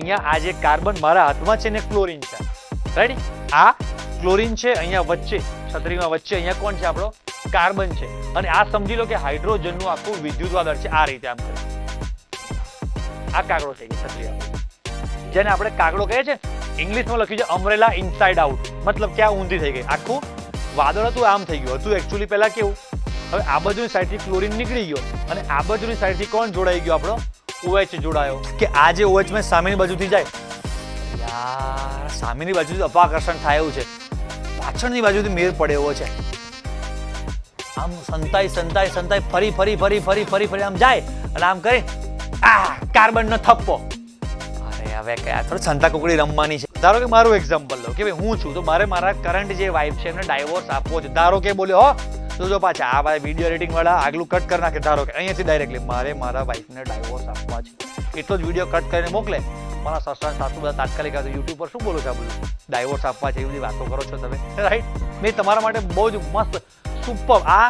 અહીંયા આ જે કાર્બન મારા હાથમાં છે ને ક્લોરિન છે રાઈટ આ ક્લોરીન છે અહીંયા વચ્ચે છત્રીમાં વચ્ચે અહીંયા કોણ છે આપણો કાર્બન છે અને આ સમજી લો કે હાઇડ્રોજનનું આખું વિદ્યુત વાદળ છે આ રીતે આમ કરી આ કાગડો થઈ ગયો છત્રી જેને આપણે કાગડો કહે છે ઇંગ્લિશમાં લખ્યું છે અમરેલા ઇનસાઇડ આઉટ મતલબ કે આ ઊંધી થઈ ગઈ આખું વાદળ હતું આમ થઈ ગયું હતું એકચુઅલી પહેલાં કેવું હવે આ બાજુની સાઈડથી ક્લોરિન નીકળી ગયો અને આ બાજુની સાઈડથી કોણ જોડાઈ ગયો આપણો ઓએચ જોડાયો કે આ જે સામેની બાજુથી જાય યાર સામેની બાજુથી અપાકર્ષણ થાય એવું છે પાછળની બાજુથી મેર પડે એવો છે આમ સંતાઈ સંતાઈ સંતાઈ ફરી ફરી ફરી ફરી ફરી ફરી આમ જાય અને આમ કરે આ કાર્બનનો થપ્પો હવે કયા થોડી સંતા કુકડી રમવાની છે ધારો કે મારું એક્ઝામ્પલ લો કે ભાઈ હું છું તો મારે મારા કરંટ જે વાઇફ છે એમને ડાયવોર્સ આપવો છે ધારો કે બોલ્યો હો તો જો પાછા આ ભાઈ વિડીયો વાળા આગલું કટ કરી નાખે ધારો કે અહીંયાથી ડાયરેક્ટલી મારે મારા વાઇફને ડાયવોર્સ આપવા છે એટલો જ વિડીયો કટ કરીને મોકલે મારા સસરા સાસુ બધા તાત્કાલિક આવે યુટ્યુબ પર શું બોલો છો આ બધું ડાયવોર્સ આપવા છે એવી બધી વાતો કરો છો તમે રાઈટ મેં તમારા માટે બહુ જ મસ્ત સુપર આ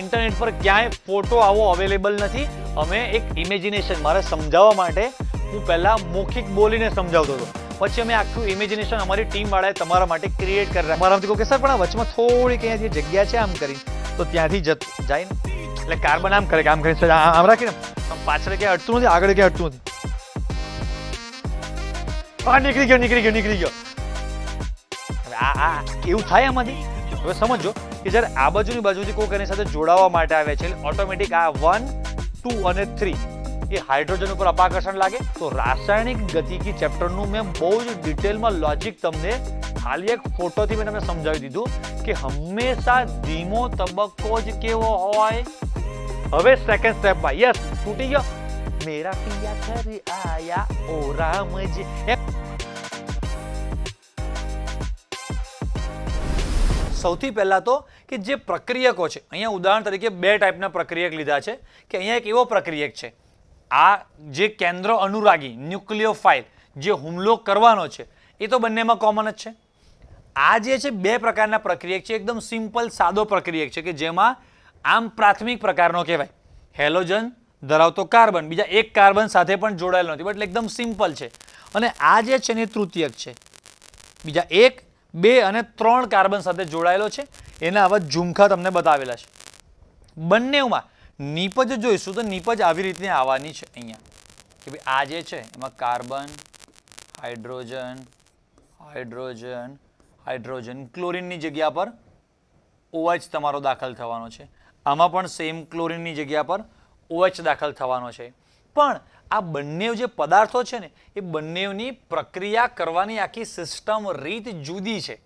ઇન્ટરનેટ પર ક્યાંય ફોટો આવો અવેલેબલ નથી અમે એક ઇમેજિનેશન મારે સમજાવવા માટે હું પહેલાં મૌખિક બોલીને સમજાવતો હતો પછી અમે આખું ઇમેજિનેશન અમારી ટીમવાળાએ તમારા માટે ક્રિએટ કરી અમારા આમ કહો કે સર પણ આ વચમાં થોડીક અહીંયા જે જગ્યા છે આમ કરી તો ત્યાંથી જઈને એટલે કાર્બન આમ કરે કે આમ કરીને આમ રાખીને પાછળ ક્યાંય અટતું નથી આગળ ક્યાં અટતું નથી હા નીકળી ગયો નીકળી ગયો નીકળી ગયો આ આ એવું થાય આમાંથી હવે સમજો કે જ્યારે આ બાજુની બાજુથી કોઈક એની સાથે જોડાવા માટે આવે છે ઓટોમેટિક આ વન ટુ અને થ્રી એ હાઇડ્રોજન ઉપર અપાકર્ષણ લાગે તો રાસાયણિક ગતિકી ચેપ્ટરનું મેં બહુ જ ડિટેલમાં લોજિક તમને ખાલી એક ફોટોથી મેં તમને સમજાવી દીધું કે હંમેશા ધીમો તબક્કો જ કેવો હોય હવે સેકન્ડ સ્ટેપમાં યસ તૂટી ગયો મેરા પિયા ઘર આયા ઓ રામજી સૌથી પહેલાં તો કે જે પ્રક્રિયકો છે અહીંયા ઉદાહરણ તરીકે બે ટાઈપના પ્રક્રિયક લીધા છે કે અહીંયા એક એવો પ્રક્રિયક છે આ જે કેન્દ્ર અનુરાગી ન્યુક્લિયો ફાઇલ જે હુમલો કરવાનો છે એ તો બંનેમાં કોમન જ છે આ જે છે બે પ્રકારના પ્રક્રિયક છે એકદમ સિમ્પલ સાદો પ્રક્રિયક છે કે જેમાં આમ પ્રાથમિક પ્રકારનો કહેવાય હેલોજન ધરાવતો કાર્બન બીજા એક કાર્બન સાથે પણ જોડાયેલો નથી એટલે એકદમ સિમ્પલ છે અને આ જે છે ને તૃતીયક છે બીજા એક બે અને ત્રણ કાર્બન સાથે જોડાયેલો છે એના આવા ઝુમખા તમને બતાવેલા છે બંનેમાં નીપજ જોઈશું તો નીપજ આવી રીતે આવવાની છે અહીંયા કે ભાઈ આ જે છે એમાં કાર્બન હાઇડ્રોજન હાઇડ્રોજન હાઇડ્રોજન ક્લોરિનની જગ્યા પર ઓએચ તમારો દાખલ થવાનો છે આમાં પણ સેમ ક્લોરિનની જગ્યા પર ઓએચ દાખલ થવાનો છે પણ આ બંને જે પદાર્થો છે ને એ બંનેની પ્રક્રિયા કરવાની આખી સિસ્ટમ રીત જુદી છે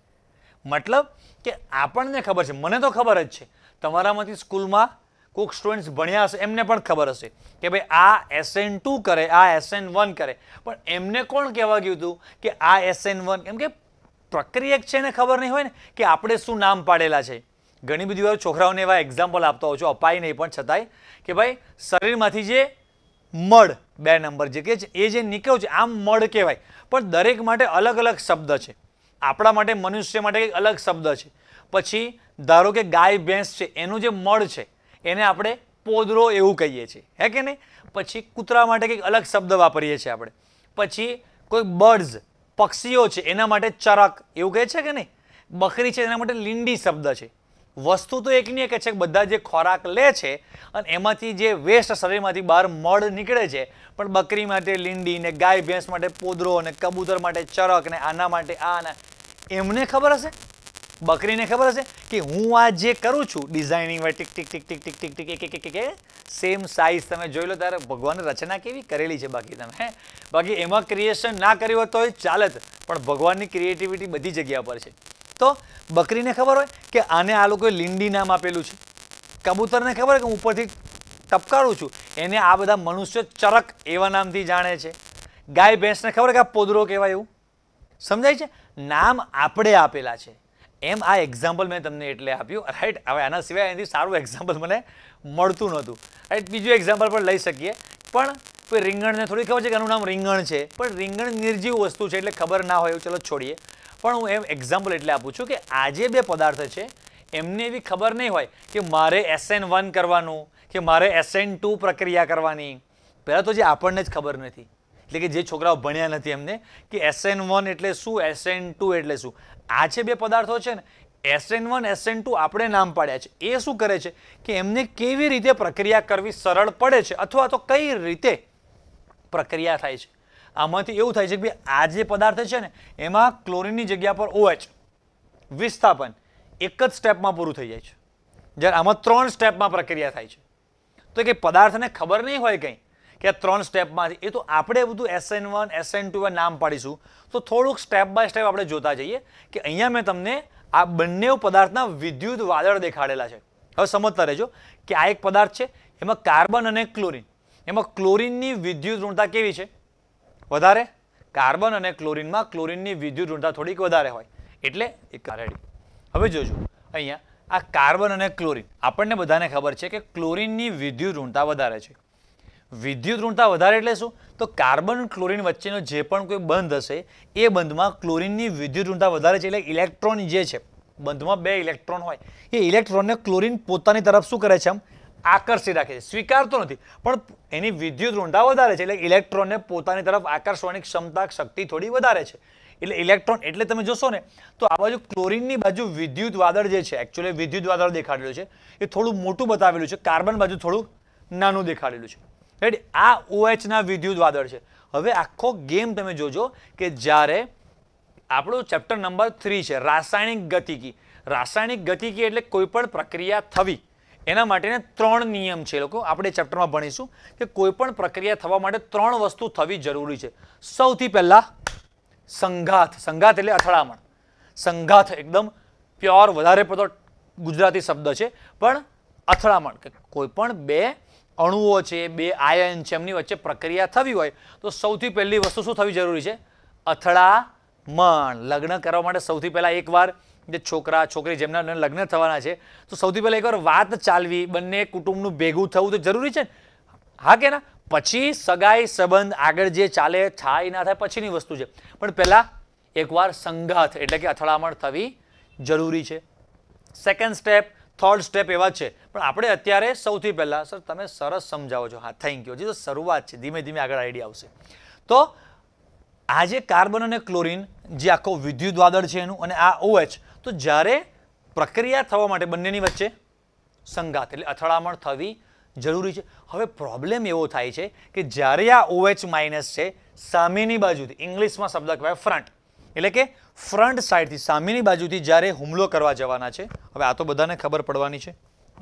મતલબ કે આપણને ખબર છે મને તો ખબર જ છે તમારામાંથી સ્કૂલમાં કોઈક સ્ટુડન્ટ્સ ભણ્યા હશે એમને પણ ખબર હશે કે ભાઈ આ એસએન ટુ કરે આ એસએન વન કરે પણ એમને કોણ કહેવા ગયું હતું કે આ એસએન વન કેમ કે પ્રક્રિયક છે એને ખબર નહીં હોય ને કે આપણે શું નામ પાડેલા છે ઘણી બધી વાર છોકરાઓને એવા એક્ઝામ્પલ આપતા હોય છું અપાય નહીં પણ છતાંય કે ભાઈ શરીરમાંથી જે મળ બે નંબર જે કે છે એ જે નીકળ્યું છે આમ મળ કહેવાય પણ દરેક માટે અલગ અલગ શબ્દ છે આપણા માટે મનુષ્ય માટે કંઈક અલગ શબ્દ છે પછી ધારો કે ગાય ભેંસ છે એનું જે મળ છે એને આપણે પોદરો એવું કહીએ છીએ હે કે નહીં પછી કૂતરા માટે કંઈક અલગ શબ્દ વાપરીએ છીએ આપણે પછી કોઈ બર્ડ્સ પક્ષીઓ છે એના માટે ચરક એવું કહે છે કે નહીં બકરી છે એના માટે લીંડી શબ્દ છે વસ્તુ તો એકની એક છે કે બધા જે ખોરાક લે છે અને એમાંથી જે વેસ્ટ શરીરમાંથી બહાર મળ નીકળે છે પણ બકરી માટે લીંડી ને ગાય ભેંસ માટે પોદરો અને કબૂતર માટે ચરક ને આના માટે આ એમને ખબર હશે બકરીને ખબર હશે કે હું આ જે કરું છું ડિઝાઇનિંગ વાય tick tick tick tick tick tick tick એક એક એક સેમ સાઇઝ તમે જોઈ લો ત્યારે ભગવાન રચના કેવી કરેલી છે બાકી તમે બાકી એમાં ક્રિએશન ના કર્યું હોત તો એ ચાલત પણ ભગવાનની ક્રિએટિવિટી બધી જગ્યા પર છે તો બકરીને ખબર હોય કે આને આ લોકોએ લીંડી નામ આપેલું છે કબૂતરને ખબર હોય કે હું ઉપરથી ટપકાળું છું એને આ બધા મનુષ્ય ચરક એવા નામથી જાણે છે ગાય ભેંસને ખબર કે આ પોદરો કહેવાય એવું સમજાય છે નામ આપણે આપેલા છે એમ આ એક્ઝામ્પલ મેં તમને એટલે આપ્યું રાઈટ હવે આના સિવાય એનાથી સારું એક્ઝામ્પલ મને મળતું નહોતું રાઈટ બીજું એક્ઝામ્પલ પણ લઈ શકીએ પણ કોઈ રીંગણને થોડી ખબર છે કે એનું નામ રીંગણ છે પણ રીંગણ નિર્જીવ વસ્તુ છે એટલે ખબર ના હોય એવું ચલો છોડીએ પણ હું એમ એક્ઝામ્પલ એટલે આપું છું કે આજે બે પદાર્થ છે એમને એવી ખબર નહીં હોય કે મારે એસએન વન કરવાનું કે મારે એસએન ટુ પ્રક્રિયા કરવાની પહેલાં તો જે આપણને જ ખબર નથી એટલે કે જે છોકરાઓ ભણ્યા નથી એમને કે એસએન વન એટલે શું એસએન ટુ એટલે શું આ છે બે પદાર્થો છે ને એસએન વન એસએન ટુ આપણે નામ પાડ્યા છે એ શું કરે છે કે એમને કેવી રીતે પ્રક્રિયા કરવી સરળ પડે છે અથવા તો કઈ રીતે પ્રક્રિયા થાય છે આમાંથી એવું થાય છે કે આ જે પદાર્થ છે ને એમાં ક્લોરિનની જગ્યા પર ઓએચ વિસ્થાપન એક જ સ્ટેપમાં પૂરું થઈ જાય છે જ્યારે આમાં ત્રણ સ્ટેપમાં પ્રક્રિયા થાય છે તો કે પદાર્થને ખબર નહીં હોય કંઈ કે ત્રણ સ્ટેપમાં એ તો આપણે બધું એસએન વન એસએન ટુ નામ પાડીશું તો થોડુંક સ્ટેપ બાય સ્ટેપ આપણે જોતા જઈએ કે અહીંયા મેં તમને આ બંને પદાર્થના વિદ્યુત વાદળ દેખાડેલા છે હવે સમજતા રહેજો કે આ એક પદાર્થ છે એમાં કાર્બન અને ક્લોરિન એમાં ક્લોરિનની વિદ્યુત ઋણતા કેવી છે વધારે કાર્બન અને ક્લોરિનમાં ક્લોરિનની વિદ્યુત ઋણતા થોડીક વધારે હોય એટલે એક રેડી હવે જોજો અહીંયા આ કાર્બન અને ક્લોરિન આપણને બધાને ખબર છે કે ક્લોરિનની વિદ્યુત ઋણતા વધારે છે વિદ્યુત ઋણતા વધારે એટલે શું તો કાર્બન ક્લોરિન વચ્ચેનો જે પણ કોઈ બંધ હશે એ બંધમાં ક્લોરિનની વિદ્યુત ઋણતા વધારે છે એટલે ઇલેક્ટ્રોન જે છે બંધમાં બે ઇલેક્ટ્રોન હોય એ ઇલેક્ટ્રોનને ક્લોરિન પોતાની તરફ શું કરે છે આમ આકર્ષી રાખે છે સ્વીકારતો નથી પણ એની વિદ્યુત ઋણતા વધારે છે એટલે ઇલેક્ટ્રોનને પોતાની તરફ આકર્ષવાની ક્ષમતા શક્તિ થોડી વધારે છે એટલે ઇલેક્ટ્રોન એટલે તમે જોશો ને તો આ બાજુ ક્લોરિનની બાજુ વિદ્યુત વાદળ જે છે એકચ્યુઅલી વિદ્યુત વાદળ દેખાડેલું છે એ થોડું મોટું બતાવેલું છે કાર્બન બાજુ થોડું નાનું દેખાડેલું છે રેડી આ ઓએચના વિદ્યુત વાદળ છે હવે આખો ગેમ તમે જોજો કે જ્યારે આપણો ચેપ્ટર નંબર થ્રી છે રાસાયણિક ગતિકી રાસાયણિક ગતિકી એટલે કોઈપણ પ્રક્રિયા થવી એના માટેના ત્રણ નિયમ છે લોકો આપણે ચેપ્ટરમાં ભણીશું કે કોઈપણ પ્રક્રિયા થવા માટે ત્રણ વસ્તુ થવી જરૂરી છે સૌથી પહેલાં સંઘાત સંઘાત એટલે અથડામણ સંઘાત એકદમ પ્યોર વધારે પડતો ગુજરાતી શબ્દ છે પણ અથડામણ કે કોઈપણ બે અણુઓ છે બે આયન છે એમની વચ્ચે પ્રક્રિયા થવી હોય તો સૌથી પહેલી વસ્તુ શું થવી જરૂરી છે અથડામણ લગ્ન કરવા માટે સૌથી પહેલાં એકવાર જે છોકરા છોકરી જેમના લગ્ન થવાના છે તો સૌથી પહેલાં એકવાર વાત ચાલવી બંને કુટુંબનું ભેગું થવું તો જરૂરી છે હા કે ના પછી સગાઈ સંબંધ આગળ જે ચાલે થાય ના થાય પછીની વસ્તુ છે પણ પહેલાં એકવાર સંઘાત એટલે કે અથડામણ થવી જરૂરી છે સેકન્ડ સ્ટેપ થર્ડ સ્ટેપ એવા છે પણ આપણે અત્યારે સૌથી પહેલાં સર તમે સરસ સમજાવો છો હા થેન્ક યુ હજી તો શરૂઆત છે ધીમે ધીમે આગળ આઈડિયા આવશે તો આ જે કાર્બન અને ક્લોરિન જે આખો વિદ્યુત વાદળ છે એનું અને આ ઓએચ OH, તો જ્યારે પ્રક્રિયા થવા માટે બંનેની વચ્ચે સંગાત એટલે અથડામણ થવી જરૂરી છે હવે પ્રોબ્લેમ એવો થાય છે કે જ્યારે આ ઓએચ OH માઇનસ છે સામેની બાજુથી ઇંગ્લિશમાં શબ્દ કહેવાય ફ્રન્ટ એટલે કે ફ્રન્ટ સાઈડથી સામેની બાજુથી જ્યારે હુમલો કરવા જવાના છે હવે આ તો બધાને ખબર પડવાની છે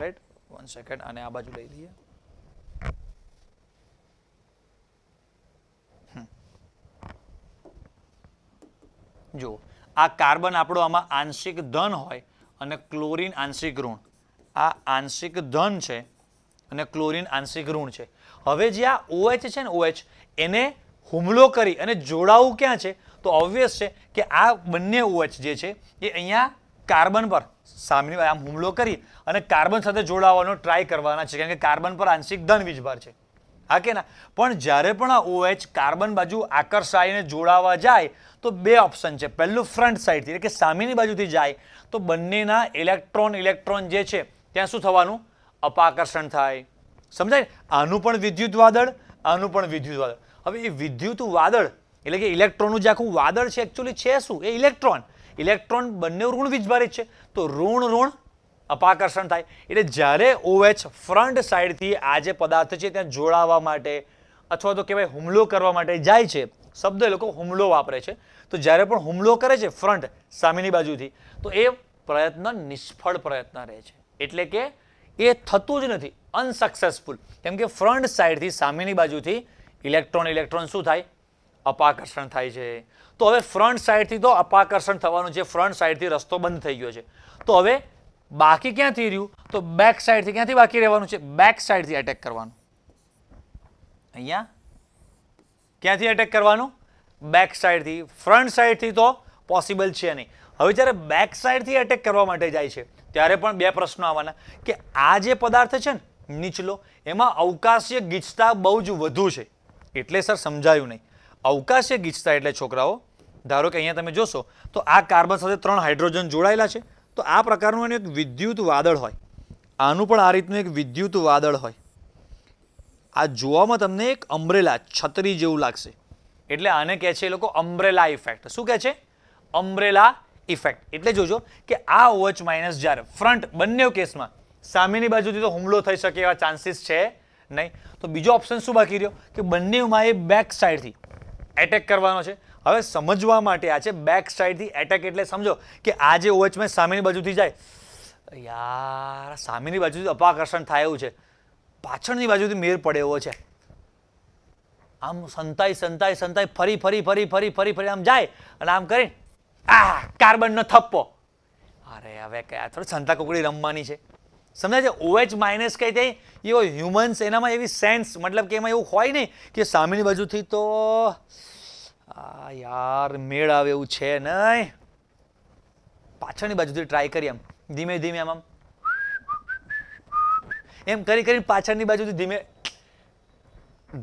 રાઈટ વન સેકન્ડ અને આ બાજુ લઈ લઈએ જો આ કાર્બન આપણો આમાં આંશિક ધન હોય અને ક્લોરિન આંશિક ઋણ આ આંશિક ધન છે અને ક્લોરીન આંશિક ઋણ છે હવે જે આ ઓએચ છે ને ઓએચ એને હુમલો કરી અને જોડાવું ક્યાં છે તો ઓબ્વિયસ છે કે આ બંને ઓએચ OH જે છે એ અહીંયા કાર્બન પર સામેની આમ હુમલો કરી અને કાર્બન સાથે જોડાવાનો ટ્રાય કરવાના છે કારણ કે કાર્બન પર આંશિક ધન વીજભાર છે હા કે ના પણ જ્યારે પણ આ ઓએચ OH કાર્બન બાજુ આકર્ષાઈને જોડાવા જાય તો બે ઓપ્શન છે પહેલું ફ્રન્ટ સાઈડથી એટલે કે સામેની બાજુથી જાય તો બંનેના ઇલેક્ટ્રોન ઇલેક્ટ્રોન જે છે ત્યાં શું થવાનું અપાકર્ષણ થાય સમજાય આનું પણ વિદ્યુત વાદળ આનું પણ વિદ્યુત વાદળ હવે એ વિદ્યુત વાદળ એટલે કે ઇલેક્ટ્રોનનું જે આખું વાદળ છે એકચ્યુઅલી છે શું એ ઇલેક્ટ્રોન ઇલેક્ટ્રોન બંને ઋણ વીજભારિત છે તો ઋણ ઋણ અપાકર્ષણ થાય એટલે જ્યારે ઓએચ ફ્રન્ટ સાઈડથી આ જે પદાર્થ છે ત્યાં જોડાવા માટે અથવા તો કહેવાય હુમલો કરવા માટે જાય છે શબ્દ એ લોકો હુમલો વાપરે છે તો જ્યારે પણ હુમલો કરે છે ફ્રન્ટ સામેની બાજુથી તો એ પ્રયત્ન નિષ્ફળ પ્રયત્ન રહે છે એટલે કે એ થતું જ નથી અનસક્સેસફુલ કેમ કે ફ્રન્ટ સાઈડથી સામેની બાજુથી ઇલેક્ટ્રોન ઇલેક્ટ્રોન શું થાય અપાકર્ષણ થાય છે તો હવે ફ્રન્ટ સાઈડથી તો અપાકર્ષણ થવાનું છે ફ્રન્ટ સાઈડથી રસ્તો બંધ થઈ ગયો છે તો હવે બાકી ક્યાંથી રહ્યું તો બેક સાઈડથી ક્યાંથી બાકી રહેવાનું છે બેક સાઈડથી એટેક કરવાનું અહીંયા ક્યાંથી એટેક કરવાનું બેક સાઈડથી ફ્રન્ટ સાઈડથી તો પોસિબલ છે નહીં હવે જ્યારે બેક સાઈડથી એટેક કરવા માટે જાય છે ત્યારે પણ બે પ્રશ્નો આવવાના કે આ જે પદાર્થ છે ને નીચલો એમાં અવકાશીય ગીચતા બહુ જ વધુ છે એટલે સર સમજાયું નહીં અવકાશે ગીચતા એટલે છોકરાઓ ધારો કે અહીંયા તમે જોશો તો આ કાર્બન સાથે ત્રણ હાઇડ્રોજન જોડાયેલા છે તો આ પ્રકારનું એનું એક વિદ્યુત વાદળ હોય આનું પણ આ રીતનું એક વિદ્યુત વાદળ હોય આ જોવામાં તમને એક અમ્બ્રેલા છત્રી જેવું લાગશે એટલે આને કહે છે એ લોકો અમ્બ્રેલા ઇફેક્ટ શું કહે છે અમ્બ્રેલા ઇફેક્ટ એટલે જોજો કે આ ઓએચ OH માઇનસ જ્યારે ફ્રન્ટ બંને કેસમાં સામેની બાજુથી તો હુમલો થઈ શકે એવા ચાન્સીસ છે નહીં તો બીજો ઓપ્શન શું બાકી રહ્યો કે બંનેમાં એ બેક સાઈડથી એટેક કરવાનો છે હવે સમજવા માટે આ છે બેક સાઈડથી એટેક એટલે સમજો કે આ જે ઓએચ મેં સામેની બાજુથી જાય યાર સામેની બાજુથી અપાકર્ષણ થાય એવું છે પાછળની બાજુથી મેર પડે એવો છે આમ સંતાઈ સંતાઈ સંતાઈ ફરી ફરી ફરી ફરી ફરી ફરી આમ જાય અને આમ કરી આ કાર્બનનો થપ્પો અરે હવે કયા થોડી સંતા કુકડી રમવાની છે સમજાય છે ઓએચ માઇનસ કહી દે એવો હ્યુમન્સ એનામાં એવી સેન્સ મતલબ કે એમાં એવું હોય નહીં કે સામેની બાજુથી તો આ યાર મેળ આવે એવું છે નહીં પાછળની બાજુથી ટ્રાય કરી આમ ધીમે ધીમે આમ આમ એમ કરી કરીને પાછળની બાજુથી ધીમે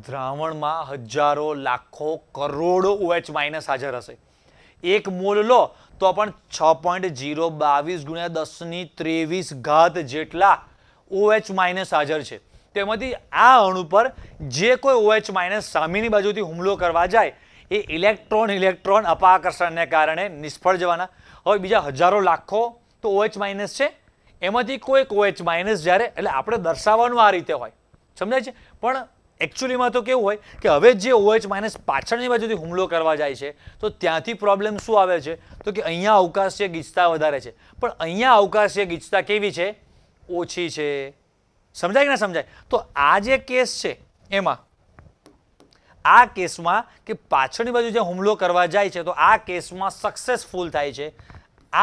દ્રાવણમાં હજારો લાખો કરોડો ઓએચ માઇનસ હાજર હશે એક મોલ લો તો પણ છ પોઈન્ટ જીરો બાવીસ ગુણ્યા દસની ત્રેવીસ ઘાત જેટલા ઓએચ માઇનસ હાજર છે તેમાંથી આ અણુ પર જે કોઈ ઓએચ માઇનસ સામેની બાજુથી હુમલો કરવા જાય એ ઇલેક્ટ્રોન ઇલેક્ટ્રોન અપાકર્ષણને કારણે નિષ્ફળ જવાના હવે બીજા હજારો લાખો તો ઓએચ માઇનસ છે એમાંથી કોઈક ઓએચ માઇનસ જ્યારે એટલે આપણે દર્શાવવાનું આ રીતે હોય સમજાય છે પણ એકચ્યુઅલીમાં તો કેવું હોય કે હવે જે ઓએચ માઇનસ પાછળની બાજુથી હુમલો કરવા જાય છે તો ત્યાંથી પ્રોબ્લેમ શું આવે છે તો કે અહીંયા અવકાશીય ગીચતા વધારે છે પણ અહીંયા અવકાશીય ગીચતા કેવી છે ઓછી છે સમજાય કે ના સમજાય તો આ જે કેસ છે એમાં આ કેસમાં કે પાછળની બાજુ જે હુમલો કરવા જાય છે તો આ કેસમાં સક્સેસફુલ થાય છે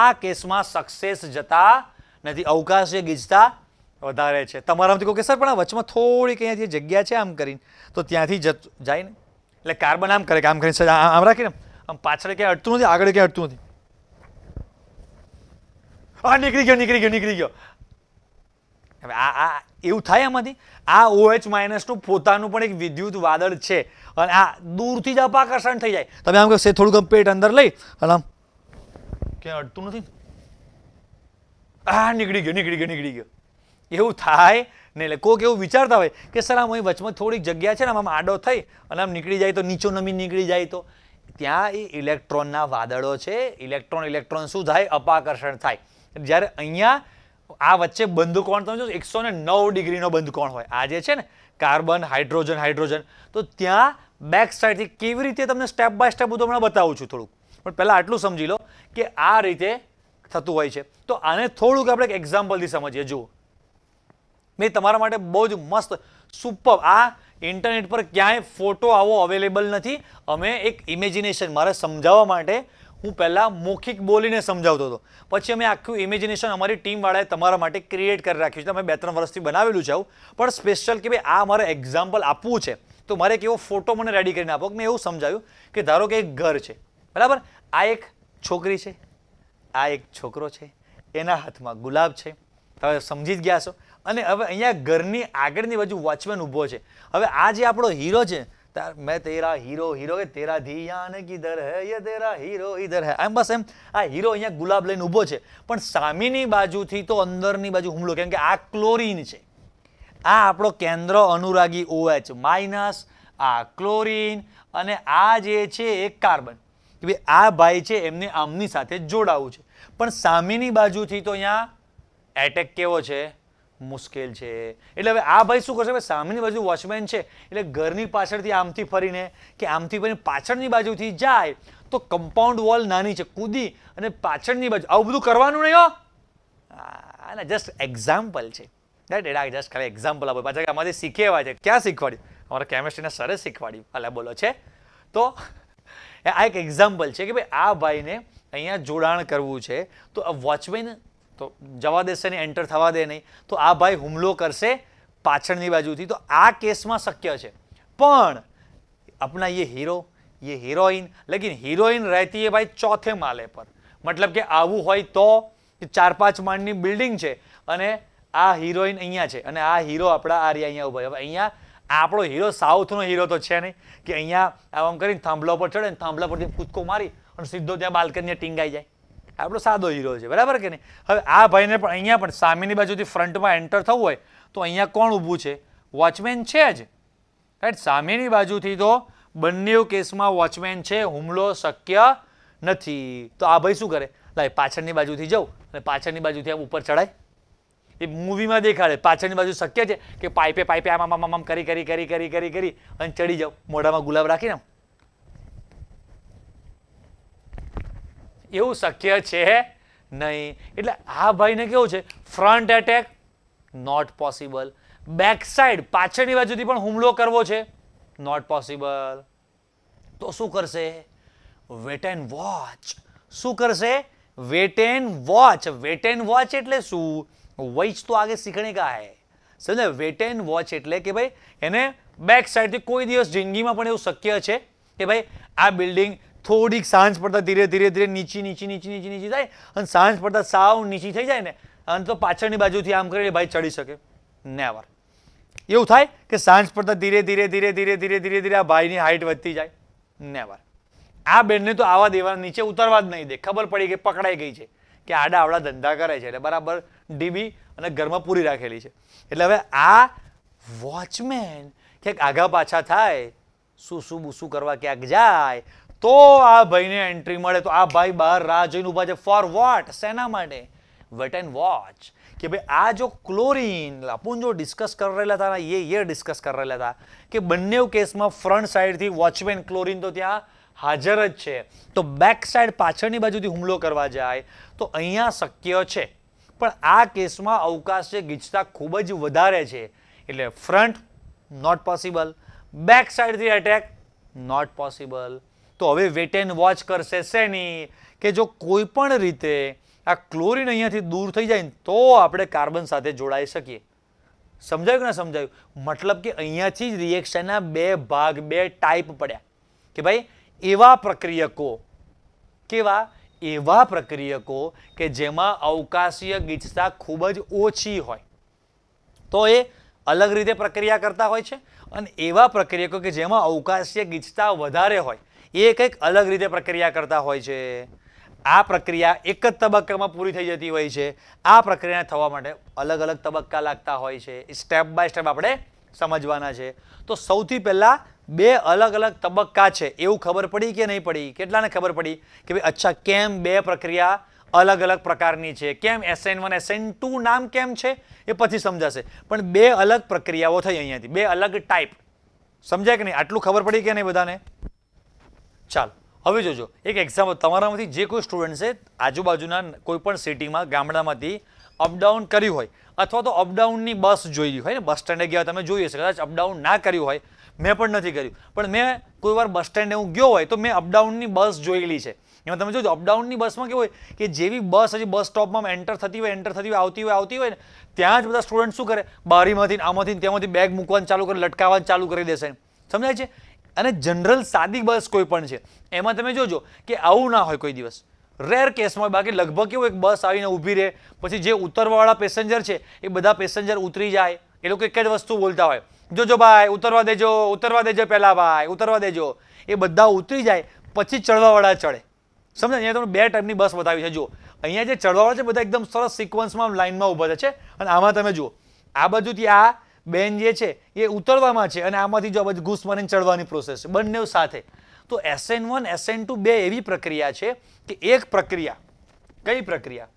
આ કેસમાં સક્સેસ જતા નથી અવકાશીય ગીચતા વધારે છે તમારામાંથી કહો કે સર પણ આ વચમાં થોડીક અહીંયા જે જગ્યા છે આમ કરીને તો ત્યાંથી જત જાય ને એટલે કાર્બન આમ કરે કે આમ કરીને સર આમ રાખીને આમ પાછળ ક્યાંય અડતું નથી આગળ ક્યાંય અડતું નથી હા નીકળી ગયો નીકળી ગયો નીકળી ગયો હવે આ આ એવું થાય આમાંથી આ ઓએચ OH માઇનસનું પોતાનું પણ એક વિદ્યુત વાદળ છે અને આ દૂરથી જ અપાકર્ષણ થઈ જાય તમે આમ કહેશે થોડુંક પેટ અંદર લઈ અને આમ ક્યાંય અડતું નથી આ નીકળી ગયો નીકળી ગયો નીકળી ગયો એવું થાય નહીં એટલે કોઈક એવું વિચારતા હોય કે સર આમ અહીં વચમાં થોડીક જગ્યા છે ને આમ આડો થઈ અને આમ નીકળી જાય તો નીચો નમી નીકળી જાય તો ત્યાં એ ઇલેક્ટ્રોનના વાદળો છે ઇલેક્ટ્રોન ઇલેક્ટ્રોન શું થાય અપાકર્ષણ થાય જ્યારે અહીંયા આ વચ્ચે બંધુકોણ તમે જો એકસો ને નવ ડિગ્રીનો બંધુકોણ હોય આ જે છે ને કાર્બન હાઇડ્રોજન હાઇડ્રોજન તો ત્યાં બેક સાઈડથી કેવી રીતે તમને સ્ટેપ બાય સ્ટેપ હું તમને બતાવું છું થોડુંક પણ પહેલાં આટલું સમજી લો કે આ રીતે થતું હોય છે તો આને થોડુંક આપણે એક્ઝામ્પલથી સમજીએ જુઓ મેં તમારા માટે બહુ જ મસ્ત સુપર આ ઇન્ટરનેટ પર ક્યાંય ફોટો આવો અવેલેબલ નથી અમે એક ઇમેજિનેશન મારે સમજાવવા માટે હું પહેલાં મૌખિક બોલીને સમજાવતો હતો પછી અમે આખું ઇમેજિનેશન અમારી ટીમવાળાએ તમારા માટે ક્રિએટ કરી રાખ્યું છે તમે બે ત્રણ વર્ષથી બનાવેલું છે પણ સ્પેશિયલ કે ભાઈ આ મારે એક્ઝામ્પલ આપવું છે તો મારે એક એવો ફોટો મને રેડી કરીને આપો મેં એવું સમજાવ્યું કે ધારો કે એક ઘર છે બરાબર આ એક છોકરી છે આ એક છોકરો છે એના હાથમાં ગુલાબ છે તમે સમજી જ ગયા છો અને હવે અહીંયા ઘરની આગળની બાજુ વોચમેન ઊભો છે હવે આ જે આપણો હીરો છે તાર મેં તેરા હીરો હીરો કે તેરા ધીયાન કિધર હે યે તેરા હીરો ઇધર હે એમ બસ એમ આ હીરો અહીંયા ગુલાબ લઈને ઊભો છે પણ સામેની બાજુથી તો અંદરની બાજુ હુમલો કેમ કે આ ક્લોરીન છે આ આપણો કેન્દ્ર અનુરાગી ઓએચ માઇનસ આ ક્લોરીન અને આ જે છે એ કાર્બન કે ભાઈ આ ભાઈ છે એમને આમની સાથે જોડાવું છે પણ સામેની બાજુથી તો અહીંયા એટેક કેવો છે મુશ્કેલ છે એટલે હવે આ ભાઈ શું કરશે ભાઈ સામેની બાજુ વોચમેન છે એટલે ઘરની પાછળથી આમથી ફરીને કે આમથી ફરીને પાછળની બાજુથી જાય તો કમ્પાઉન્ડ વોલ નાની છે કૂદી અને પાછળની બાજુ આવું બધું કરવાનું નહીં હો આના જસ્ટ એક્ઝામ્પલ છે રાઈટ એટલે જસ્ટ ખાલી એક્ઝામ્પલ આપો પાછા અમારે શીખે એવા છે ક્યાં શીખવાડ્યું અમારા કેમેસ્ટ્રીને સરે શીખવાડ્યું અલા બોલો છે તો આ એક એક્ઝામ્પલ છે કે ભાઈ આ ભાઈને અહીંયા જોડાણ કરવું છે તો આ વોચમેન તો જવા દેશે ને એન્ટર થવા દે નહીં તો આ ભાઈ હુમલો કરશે પાછળની બાજુથી તો આ કેસમાં શક્ય છે પણ આપણા એ હીરો એ હીરોઈન લેકિન હીરોઈન રહેતી એ ભાઈ ચોથે માલે પર મતલબ કે આવું હોય તો ચાર પાંચ માળની બિલ્ડિંગ છે અને આ હિરોઈન અહીંયા છે અને આ હીરો આપણા આ અહીંયા ઉભા હવે અહીંયા આપણો હીરો સાઉથનો હીરો તો છે નહીં કે અહીંયા આમ કરીને થાંભલા પર ચડે ને થાંભલા પરથી કૂદકો મારી અને સીધો ત્યાં બાલ્કનીએ ટીંગાઈ જાય આપણો સાદો હીરો છે બરાબર કે નહીં હવે આ ભાઈને પણ અહીંયા પણ સામેની બાજુથી ફ્રન્ટમાં એન્ટર થવું હોય તો અહીંયા કોણ ઊભું છે વોચમેન છે જ રાઈટ સામેની બાજુથી તો બંને કેસમાં વોચમેન છે હુમલો શક્ય નથી તો આ ભાઈ શું કરે લાય પાછળની બાજુથી જવું અને પાછળની બાજુથી આમ ઉપર ચડાય એ મૂવીમાં દેખાડે પાછળની બાજુ શક્ય છે કે પાઇપે પાઇપે આમ આમ આમ કરી કરી કરી કરી કરી કરી અને ચડી જાઉં મોઢામાં ગુલાબ રાખીને એવું શક્ય છે નહીં એટલે આ ભાઈને કેવું છે front attack not possible back side પાછળની બાજુથી પણ હુમલો કરવો છે નોટ પોસિબલ તો શું કરશે વેટ એન્ડ વોચ શું કરશે wait and watch wait and watch એટલે શું વોચ તો આગે શીખણે કા હે સમજે વેટ એન્ડ વોચ એટલે કે ભાઈ એને બેક સાઈડથી કોઈ દિવસ જિંદગીમાં પણ એવું શક્ય છે કે ભાઈ આ બિલ્ડિંગ થોડીક સાંજ પડતા ધીરે ધીરે ધીરે નીચી નીચી નીચી નીચી નીચી થાય અને સાંજ પડતા સાવ નીચી થઈ જાય ને અને તો પાછળની બાજુથી આમ કરીને ભાઈ ચડી શકે નેવર એવું થાય કે સાંજ પડતા ધીરે ધીરે ધીરે ધીરે ધીરે ધીરે ધીરે આ ભાઈની હાઇટ વધતી જાય નેવર આ બેનને તો આવા દેવા નીચે ઉતરવા જ નહીં દે ખબર પડી કે પકડાઈ ગઈ છે કે આડા આવડા ધંધા કરે છે એટલે બરાબર ડીબી અને ઘરમાં પૂરી રાખેલી છે એટલે હવે આ વોચમેન ક્યાંક આગા પાછા થાય શું શું બુ શું કરવા ક્યાંક જાય તો આ ભાઈને એન્ટ્રી મળે તો આ ભાઈ બહાર રાહ જોઈને ઊભા છે ફોર વોટ સેના માટે વેટ એન્ડ વોચ કે ભાઈ આ જો ક્લોરીન અપુન જો ડિસ્કસ કરી રહેલા હતા એ એ ડિસ્કસ કરી રહેલા હતા કે બંને કેસમાં ફ્રન્ટ સાઈડથી વોચમેન ક્લોરિન તો ત્યાં હાજર જ છે તો બેક સાઈડ પાછળની બાજુથી હુમલો કરવા જાય તો અહીંયા શક્ય છે પણ આ કેસમાં અવકાશ છે ગીચતા ખૂબ જ વધારે છે એટલે ફ્રન્ટ નોટ પોસિબલ બેક સાઈડથી એટેક નોટ પોસિબલ તો હવે વેટ એન્ડ વોચ કરશે શેની કે જો કોઈ પણ રીતે આ ક્લોરિન અહીંયાથી દૂર થઈ જાય ને તો આપણે કાર્બન સાથે જોડાઈ શકીએ સમજાયું કે ના સમજાયું મતલબ કે અહીંયાથી જ રિએક્શનના બે ભાગ બે ટાઈપ પડ્યા કે ભાઈ એવા પ્રક્રિયકો કેવા એવા પ્રક્રિયકો કે જેમાં અવકાશીય ગીચતા ખૂબ જ ઓછી હોય તો એ અલગ રીતે પ્રક્રિયા કરતા હોય છે અને એવા પ્રક્રિયકો કે જેમાં અવકાશીય ગીચતા વધારે હોય એ કંઈક અલગ રીતે પ્રક્રિયા કરતા હોય છે આ પ્રક્રિયા એક જ તબક્કામાં પૂરી થઈ જતી હોય છે આ પ્રક્રિયાને થવા માટે અલગ અલગ તબક્કા લાગતા હોય છે સ્ટેપ બાય સ્ટેપ આપણે સમજવાના છે તો સૌથી પહેલાં બે અલગ અલગ તબક્કા છે એવું ખબર પડી કે નહીં પડી કેટલાને ખબર પડી કે ભાઈ અચ્છા કેમ બે પ્રક્રિયા અલગ અલગ પ્રકારની છે કેમ એસએન વન એસએન ટુ નામ કેમ છે એ પછી સમજાશે પણ બે અલગ પ્રક્રિયાઓ થઈ અહીંયાથી બે અલગ ટાઈપ સમજાય કે નહીં આટલું ખબર પડી કે નહીં બધાને ચાલો હવે જોજો એક એક્ઝામ્પલ તમારામાંથી જે કોઈ સ્ટુડન્ટ્સે આજુબાજુના કોઈપણ સિટીમાં ગામડામાંથી અપડાઉન કર્યું હોય અથવા તો અપડાઉનની બસ જોઈ હોય ને બસ સ્ટેન્ડે ગયા તમે જોઈ હશે કદાચ અપડાઉન ના કર્યું હોય મેં પણ નથી કર્યું પણ મેં કોઈ વાર બસ સ્ટેન્ડે હું ગયો હોય તો મેં અપડાઉનની બસ જોયેલી છે એમાં તમે જોજો અપડાઉનની બસમાં કેવું હોય કે જેવી બસ હજી બસ સ્ટોપમાં એન્ટર થતી હોય એન્ટર થતી હોય આવતી હોય આવતી હોય ને ત્યાં જ બધા સ્ટુડન્ટ શું કરે બારીમાંથી આમાંથી ત્યાંમાંથી બેગ મૂકવાનું ચાલુ કરે લટકાવવાનું ચાલુ કરી દેશે સમજાય છે અને જનરલ સાદી બસ કોઈ પણ છે એમાં તમે જોજો કે આવું ના હોય કોઈ દિવસ રેર કેસમાં બાકી લગભગ કેવું એક બસ આવીને ઊભી રહે પછી જે ઉતરવાવાળા પેસેન્જર છે એ બધા પેસેન્જર ઉતરી જાય એ લોકો એક જ વસ્તુ બોલતા હોય જોજો ભાઈ ઉતરવા દેજો ઉતરવા દેજો પહેલાં ભાઈ ઉતરવા દેજો એ બધા ઉતરી જાય પછી ચડવાવાળા ચડે સમજ અહીંયા તમને બે ટાઈપની બસ બતાવી છે જુઓ અહીંયા જે ચડવાવાળા છે બધા એકદમ સરસ સિક્વન્સમાં લાઇનમાં ઊભા છે અને આમાં તમે જુઓ આ બાજુથી આ બેન જે છે એ ઉતરવામાં છે અને આમાંથી જો આ ઘૂસ મને ચડવાની પ્રોસેસ બંને સાથે તો એસએન વન એસએન ટુ બે એવી પ્રક્રિયા છે કે એક પ્રક્રિયા કઈ પ્રક્રિયા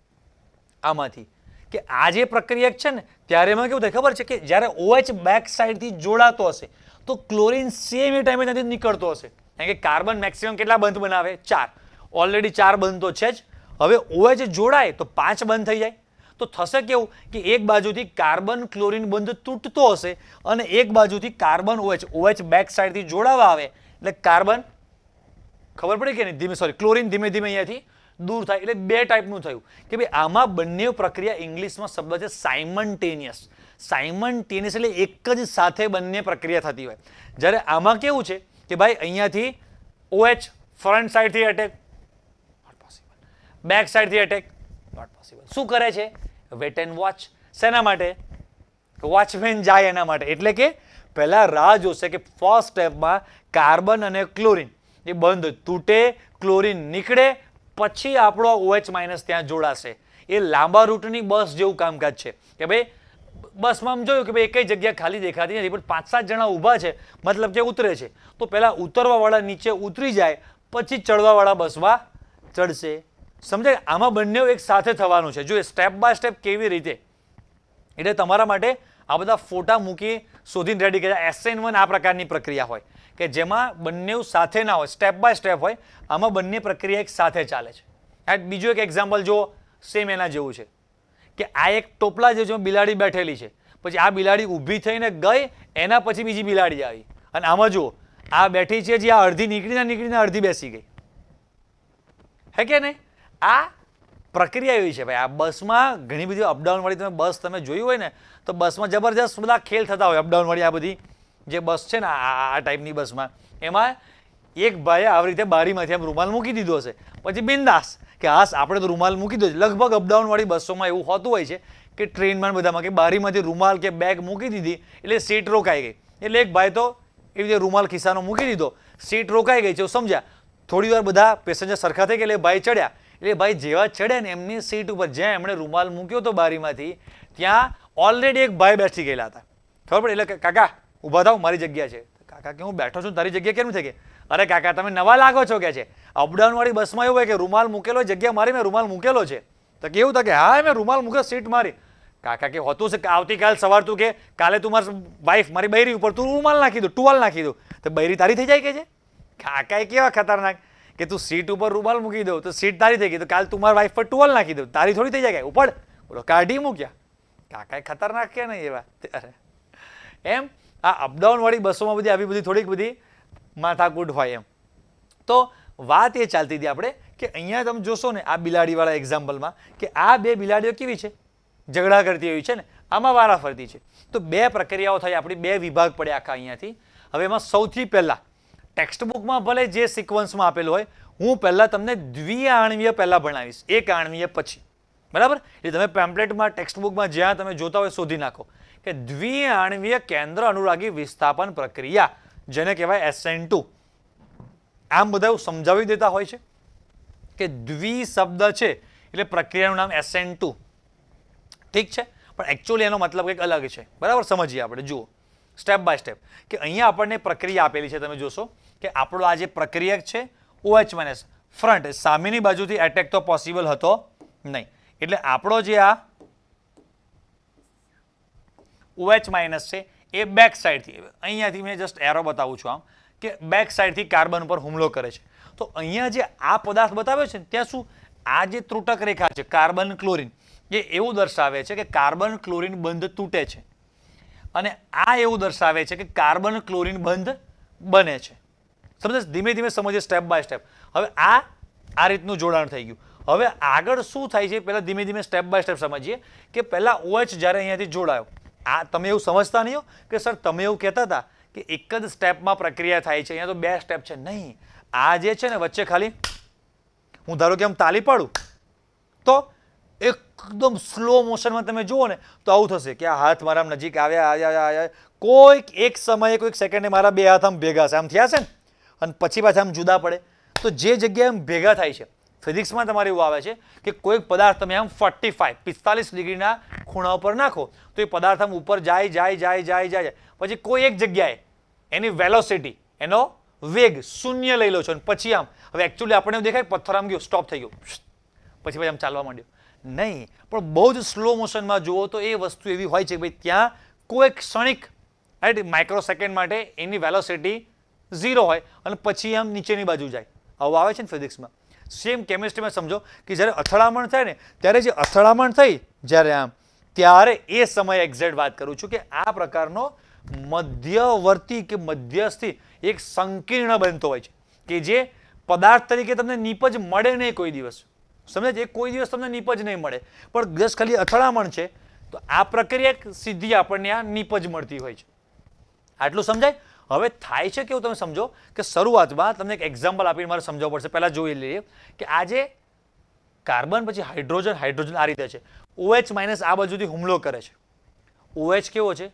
આમાંથી કે આ જે પ્રક્રિયક છે ને ત્યારે એમાં કેવું થાય ખબર છે કે જ્યારે ઓએચ બેક સાઈડથી જોડાતો હશે તો ક્લોરિન સેમ એ ટાઈમે ત્યાંથી નીકળતો હશે કારણ કે કાર્બન મેક્સિમમ કેટલા બંધ બનાવે ચાર ઓલરેડી ચાર બંધ તો છે જ હવે ઓએચ OH જોડાય તો પાંચ બંધ થઈ જાય તો થશે કેવું કે એક બાજુથી કાર્બન ક્લોરિન બંધ તૂટતો હશે અને એક બાજુથી કાર્બન ઓએચ ઓએચ બેક સાઈડથી જોડાવા આવે એટલે કાર્બન ખબર પડી કે નહીં ધીમે સોરી ક્લોરિન ધીમે ધીમે અહીંયાથી દૂર થાય એટલે બે ટાઈપનું થયું કે ભાઈ આમાં બંને પ્રક્રિયા ઇંગ્લિશમાં શબ્દ છે સાયમન્ટેનિયસ સાયમન્ટેનિયસ એટલે એક જ સાથે બંને પ્રક્રિયા થતી હોય જ્યારે આમાં કેવું છે કે ભાઈ અહીંયાથી ઓએચ ફ્રન્ટ સાઈડથી એટેક બેક સાઈડથી એટેક નોટ પોસિબલ શું કરે છે વેટ એન્ડ વોચ શેના માટે વોચમેન જાય એના માટે એટલે કે પહેલાં રાહ જોશે કે ફર્સ્ટ સ્ટેપમાં કાર્બન અને ક્લોરિન એ બંધ તૂટે ક્લોરિન નીકળે પછી આપણો ઓએચ માઇનસ OH ત્યાં જોડાશે એ લાંબા રૂટની બસ જેવું કામકાજ છે કે ભાઈ બસમાં આમ જોયું કે ભાઈ એકઈ જગ્યા ખાલી દેખાતી નથી પણ પાંચ સાત જણા ઊભા છે મતલબ કે ઉતરે છે તો પહેલાં ઉતરવાવાળા નીચે ઉતરી જાય પછી ચડવાવાળા બસમાં ચડશે સમજાય આમાં બંને એક સાથે થવાનું છે જો સ્ટેપ બાય સ્ટેપ કેવી રીતે એટલે તમારા માટે આ બધા ફોટા મૂકી શોધીને રેડી કર્યા એસએન વન આ પ્રકારની પ્રક્રિયા હોય કે જેમાં બંને સાથે ના હોય સ્ટેપ બાય સ્ટેપ હોય આમાં બંને પ્રક્રિયા એક સાથે ચાલે છે એટ બીજું એક એક્ઝામ્પલ જો સેમ એના જેવું છે કે આ એક ટોપલા જે બિલાડી બેઠેલી છે પછી આ બિલાડી ઊભી થઈને ગઈ એના પછી બીજી બિલાડી આવી અને આમાં જુઓ આ બેઠી છે જે આ અડધી નીકળીને નીકળીને અડધી બેસી ગઈ હે કે નહીં આ પ્રક્રિયા એવી છે ભાઈ આ બસમાં ઘણી બધી અપડાઉનવાળી તમે બસ તમે જોયું હોય ને તો બસમાં જબરજસ્ત બધા ખેલ થતા હોય અપડાઉનવાળી આ બધી જે બસ છે ને આ ટાઈપની બસમાં એમાં એક ભાઈએ આવી રીતે બારીમાંથી આમ રૂમાલ મૂકી દીધો હશે પછી બિંદાસ કે હાસ આપણે તો રૂમાલ મૂકી દો લગભગ અપડાઉનવાળી બસોમાં એવું હોતું હોય છે કે ટ્રેનમાં બધામાં કે બારીમાંથી રૂમાલ કે બેગ મૂકી દીધી એટલે સીટ રોકાઈ ગઈ એટલે એક ભાઈ તો એવી રીતે રૂમાલ ખિસ્સાનો મૂકી દીધો સીટ રોકાઈ ગઈ છે સમજ્યા થોડી વાર બધા પેસેન્જર સરખા થઈ ગયા એટલે ભાઈ ચડ્યા એટલે ભાઈ જેવા ચડે ને એમની સીટ ઉપર જ્યાં એમણે રૂમાલ મૂક્યો હતો બારીમાંથી ત્યાં ઓલરેડી એક ભાઈ બેસી ગયેલા હતા ખબર પડે એટલે કાકા ઊભા થાવ મારી જગ્યા છે કાકા કે હું બેઠો છું તારી જગ્યા કેમ થઈ ગઈ અરે કાકા તમે નવા લાગો છો કે છે અપડાઉનવાળી બસમાં એવું હોય કે રૂમાલ મૂકેલો જગ્યા મારી મેં રૂમાલ મૂકેલો છે તો કે એવું થાય કે હા મેં રૂમાલ મૂક્યો સીટ મારી કાકા કે હોતું છે આવતીકાલ સવાર તું કે કાલે તું મારી વાઈફ મારી બૈરી ઉપર તું રૂમાલ નાખી દઉં ટુવાલ નાખી દો તો બૈરી તારી થઈ જાય કે છે કાકા એ કેવા ખતરનાક કે તું સીટ ઉપર રૂમાલ મૂકી દઉં તો સીટ તારી થઈ ગઈ તો કાલ તું વાઈફ પર ટુવાલ નાખી દઉં તારી થોડી થઈ જાય ઉપર બોલો કાઢી મૂક્યા કાકાએ ખતરનાક કે નહીં એવા ત્યારે એમ આ અપડાઉનવાળી બસોમાં બધી આવી બધી થોડીક બધી માથાકૂટ હોય એમ તો વાત એ ચાલતી હતી આપણે કે અહીંયા તમે જોશો ને આ બિલાડીવાળા એક્ઝામ્પલમાં કે આ બે બિલાડીઓ કેવી છે ઝઘડા કરતી હોય છે ને આમાં વારા ફરતી છે તો બે પ્રક્રિયાઓ થઈ આપણી બે વિભાગ પડે આખા અહીંયાથી હવે એમાં સૌથી પહેલાં ટેક્સ્ટબુકમાં ભલે જે સિક્વન્સમાં આપેલું હોય હું પહેલાં તમને દ્વિઆણવીય પહેલાં ભણાવીશ એક આણવીય પછી બરાબર એટલે તમે પેમ્પલેટમાં ટેક્સ્ટબુકમાં જ્યાં તમે જોતા હોય શોધી નાખો કે દ્વિઆણવીય કેન્દ્ર અનુરાગી વિસ્થાપન પ્રક્રિયા જેને કહેવાય એસએન ટુ આમ બધા એવું સમજાવી દેતા હોય છે કે દ્વિ શબ્દ છે એટલે પ્રક્રિયાનું નામ એસએન ટુ ઠીક છે પણ એકચ્યુઅલી એનો મતલબ કંઈક અલગ છે બરાબર સમજીએ આપણે જુઓ સ્ટેપ બાય સ્ટેપ કે અહીંયા આપણને પ્રક્રિયા આપેલી છે તમે જોશો કે આપણો આ જે પ્રક્રિયક છે ઓએચ માઇનસ ફ્રન્ટ સામેની બાજુથી એટેક તો પોસિબલ હતો નહીં એટલે આપણો જે આ ઓએચ માઇનસ છે એ બેક સાઈડથી અહીંયાથી મેં જસ્ટ એરો બતાવું છું આમ કે બેક સાઈડથી કાર્બન પર હુમલો કરે છે તો અહીંયા જે આ પદાર્થ બતાવ્યો છે ત્યાં શું આ જે ત્રુટક રેખા છે કાર્બન ક્લોરિન એ એવું દર્શાવે છે કે કાર્બન ક્લોરિન બંધ તૂટે છે અને આ એવું દર્શાવે છે કે કાર્બન ક્લોરિન બંધ બને છે સમજ ધીમે ધીમે સમજીએ સ્ટેપ બાય સ્ટેપ હવે આ આ રીતનું જોડાણ થઈ ગયું હવે આગળ શું થાય છે પહેલાં ધીમે ધીમે સ્ટેપ બાય સ્ટેપ સમજીએ કે પહેલાં ઓએચ OH જ્યારે અહીંયાથી જોડાયો આ તમે એવું સમજતા નહીં હો કે સર તમે એવું કહેતા હતા કે એક જ સ્ટેપમાં પ્રક્રિયા થાય છે અહીંયા તો બે સ્ટેપ છે નહીં આ જે છે ને વચ્ચે ખાલી હું ધારો કે આમ તાલી પાડું તો એકદમ સ્લો મોશનમાં તમે જુઓ ને તો આવું થશે કે આ હાથ મારા નજીક આવ્યા આવ્યા આવ્યા કોઈક એક સમયે કોઈક સેકન્ડે મારા બે હાથ આમ ભેગા છે આમ થયા છે ને અને પછી પાછા આમ જુદા પડે તો જે જગ્યાએ આમ ભેગા થાય છે ફિઝિક્સમાં તમારે એવું આવે છે કે કોઈક પદાર્થ તમે આમ ફોર્ટી ફાઈવ પિસ્તાલીસ ડિગ્રીના ખૂણા ઉપર નાખો તો એ પદાર્થ આમ ઉપર જાય જાય જાય જાય જાય પછી કોઈ એક જગ્યાએ એની વેલોસિટી એનો વેગ શૂન્ય લઈ લો છો અને પછી આમ હવે એકચ્યુઅલી આપણે એવું દેખાય પથ્થર આમ ગયો સ્ટોપ થઈ ગયો પછી પછી આમ ચાલવા માંડ્યો નહીં પણ બહુ જ સ્લો મોશનમાં જુઓ તો એ વસ્તુ એવી હોય છે કે ભાઈ ત્યાં કોઈક ક્ષણિક રાઈટ માઇક્રો સેકન્ડ માટે એની વેલોસિટી ઝીરો હોય અને પછી આમ નીચેની બાજુ જાય આવું આવે છે ને ફિઝિક્સમાં સેમ કેમિસ્ટ્રીમાં સમજો કે જ્યારે અથડામણ થાય ને ત્યારે જે અથડામણ થઈ જ્યારે આમ ત્યારે એ સમય એક્ઝેક્ટ વાત કરું છું કે આ પ્રકારનો મધ્યવર્તી કે મધ્યસ્થી એક સંકીર્ણ બનતો હોય છે કે જે પદાર્થ તરીકે તમને નીપજ મળે નહીં કોઈ દિવસ સમજાય છે કોઈ દિવસ તમને નીપજ નહીં મળે પણ જસ્ટ ખાલી અથડામણ છે તો આ પ્રક્રિયા સીધી આપણને આ નીપજ મળતી હોય છે આટલું સમજાય હવે થાય છે કેવું તમે સમજો કે શરૂઆતમાં તમને એક એક્ઝામ્પલ આપીને મારે સમજાવવું પડશે પહેલાં જોઈ લઈએ કે આજે કાર્બન પછી હાઇડ્રોજન હાઇડ્રોજન આ રીતે છે ઓએચ OH માઇનસ આ બાજુથી હુમલો કરે છે ઓએચ OH કેવો છે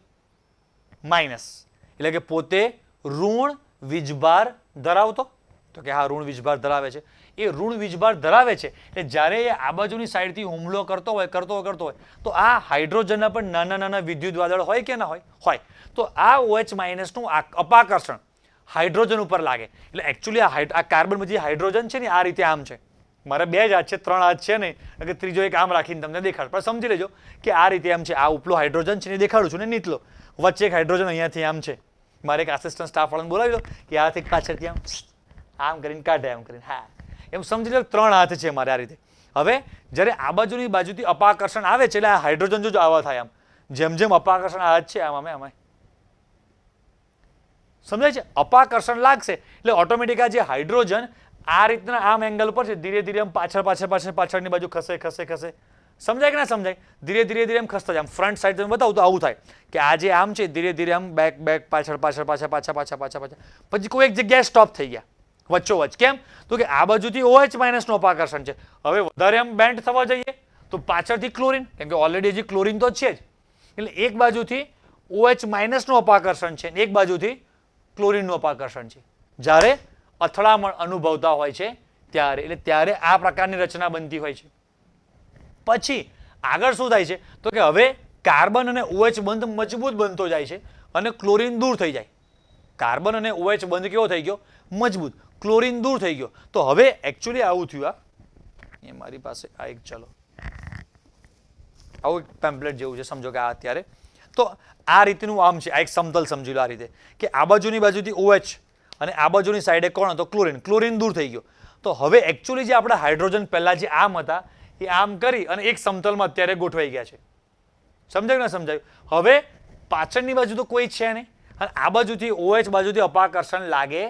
માઇનસ એટલે કે પોતે ઋણ વીજભાર ધરાવતો તો કે હા ઋણ વીજભાર ધરાવે છે એ ઋણ વીજભાર ધરાવે છે એટલે જ્યારે એ આ બાજુની સાઈડથી હુમલો કરતો હોય કરતો હોય કરતો હોય તો આ હાઇડ્રોજનના પણ નાના નાના વિદ્યુત વાદળ હોય કે ના હોય હોય તો આ ઓએચ માઇનસનું અપાકર્ષણ હાઇડ્રોજન ઉપર લાગે એટલે એકચ્યુઅલી આ આ કાર્બન જે હાઇડ્રોજન છે ને આ રીતે આમ છે મારે બે જ હાથ છે ત્રણ હાથ છે ને કે ત્રીજો એક આમ રાખીને તમને દેખાડ પણ સમજી લેજો કે આ રીતે આમ છે આ ઉપલો હાઇડ્રોજન છે ને દેખાડું છું ને નીચલો વચ્ચે એક હાઇડ્રોજન અહીંયાથી આમ છે મારે એક આસિસ્ટન્ટ સ્ટાફવાળાને બોલાવી દો કે આથી પાછળથી આમ આમ કરીને કાઢે આમ કરીને હા એમ સમજી લો ત્રણ હાથ છે મારે આ રીતે હવે જ્યારે આ બાજુની બાજુથી અપાકર્ષણ આવે છે એટલે આ હાઇડ્રોજન જો આવા થાય આમ જેમ જેમ અપાકર્ષણ હાથ છે આમ અમે અમે સમજાય છે અપાકર્ષણ લાગશે એટલે ઓટોમેટિક આ જે હાઇડ્રોજન આ રીતના આમ એંગલ પર છે ધીરે ધીરે આમ પાછળ પાછળ પાછળ પાછળની બાજુ ખસે ખસે ખસે સમજાય કે ના સમજાય ધીરે ધીરે ધીરે એમ ખસતા જાય આમ ફ્રન્ટ સાઈડ તમે બતાવું તો આવું થાય કે આ જે આમ છે ધીરે ધીરે આમ બેક બેક પાછળ પાછળ પાછળ પાછા પાછા પાછા પાછા પછી કોઈ એક જગ્યાએ સ્ટોપ થઈ ગયા વચ્ચોવચ્ચ કેમ તો કે આ બાજુથી ઓએચ માઇનસનું અપાકર્ષણ છે હવે વધારે એમ બેન્ડ થવા જઈએ તો પાછળથી ક્લોરિન કેમ કે ઓલરેડી હજી ક્લોરિન તો છે જ એટલે એક બાજુથી ઓએચ માઇનસનું અપાકર્ષણ છે એક બાજુથી ક્લોરિનનું અપાકર્ષણ છે જ્યારે અથડામણ અનુભવતા હોય છે ત્યારે એટલે ત્યારે આ પ્રકારની રચના બનતી હોય છે પછી આગળ શું થાય છે તો કે હવે કાર્બન અને ઓએચ બંધ મજબૂત બનતો જાય છે અને ક્લોરિન દૂર થઈ જાય કાર્બન અને ઓએચ બંધ કેવો થઈ ગયો મજબૂત ક્લોરિન દૂર થઈ ગયો તો હવે એકચ્યુઅલી આવું થયું આ એ મારી પાસે આ એક ચલો આવું એક પેમ્પલેટ જેવું છે સમજો કે આ અત્યારે તો આ રીતનું આમ છે આ એક સમતલ સમજી લો આ રીતે કે આ બાજુની બાજુથી ઓએચ OH અને આ બાજુની સાઈડે કોણ હતો ક્લોરિન ક્લોરિન દૂર થઈ ગયો તો હવે એકચ્યુઅલી જે આપણા હાઇડ્રોજન પહેલાં જે આમ હતા એ આમ કરી અને એક સમતલમાં અત્યારે ગોઠવાઈ ગયા છે સમજાયું ના સમજાયું હવે પાછળની બાજુ તો કોઈ છે નહીં અને આ બાજુથી ઓએચ OH બાજુથી અપાકર્ષણ લાગે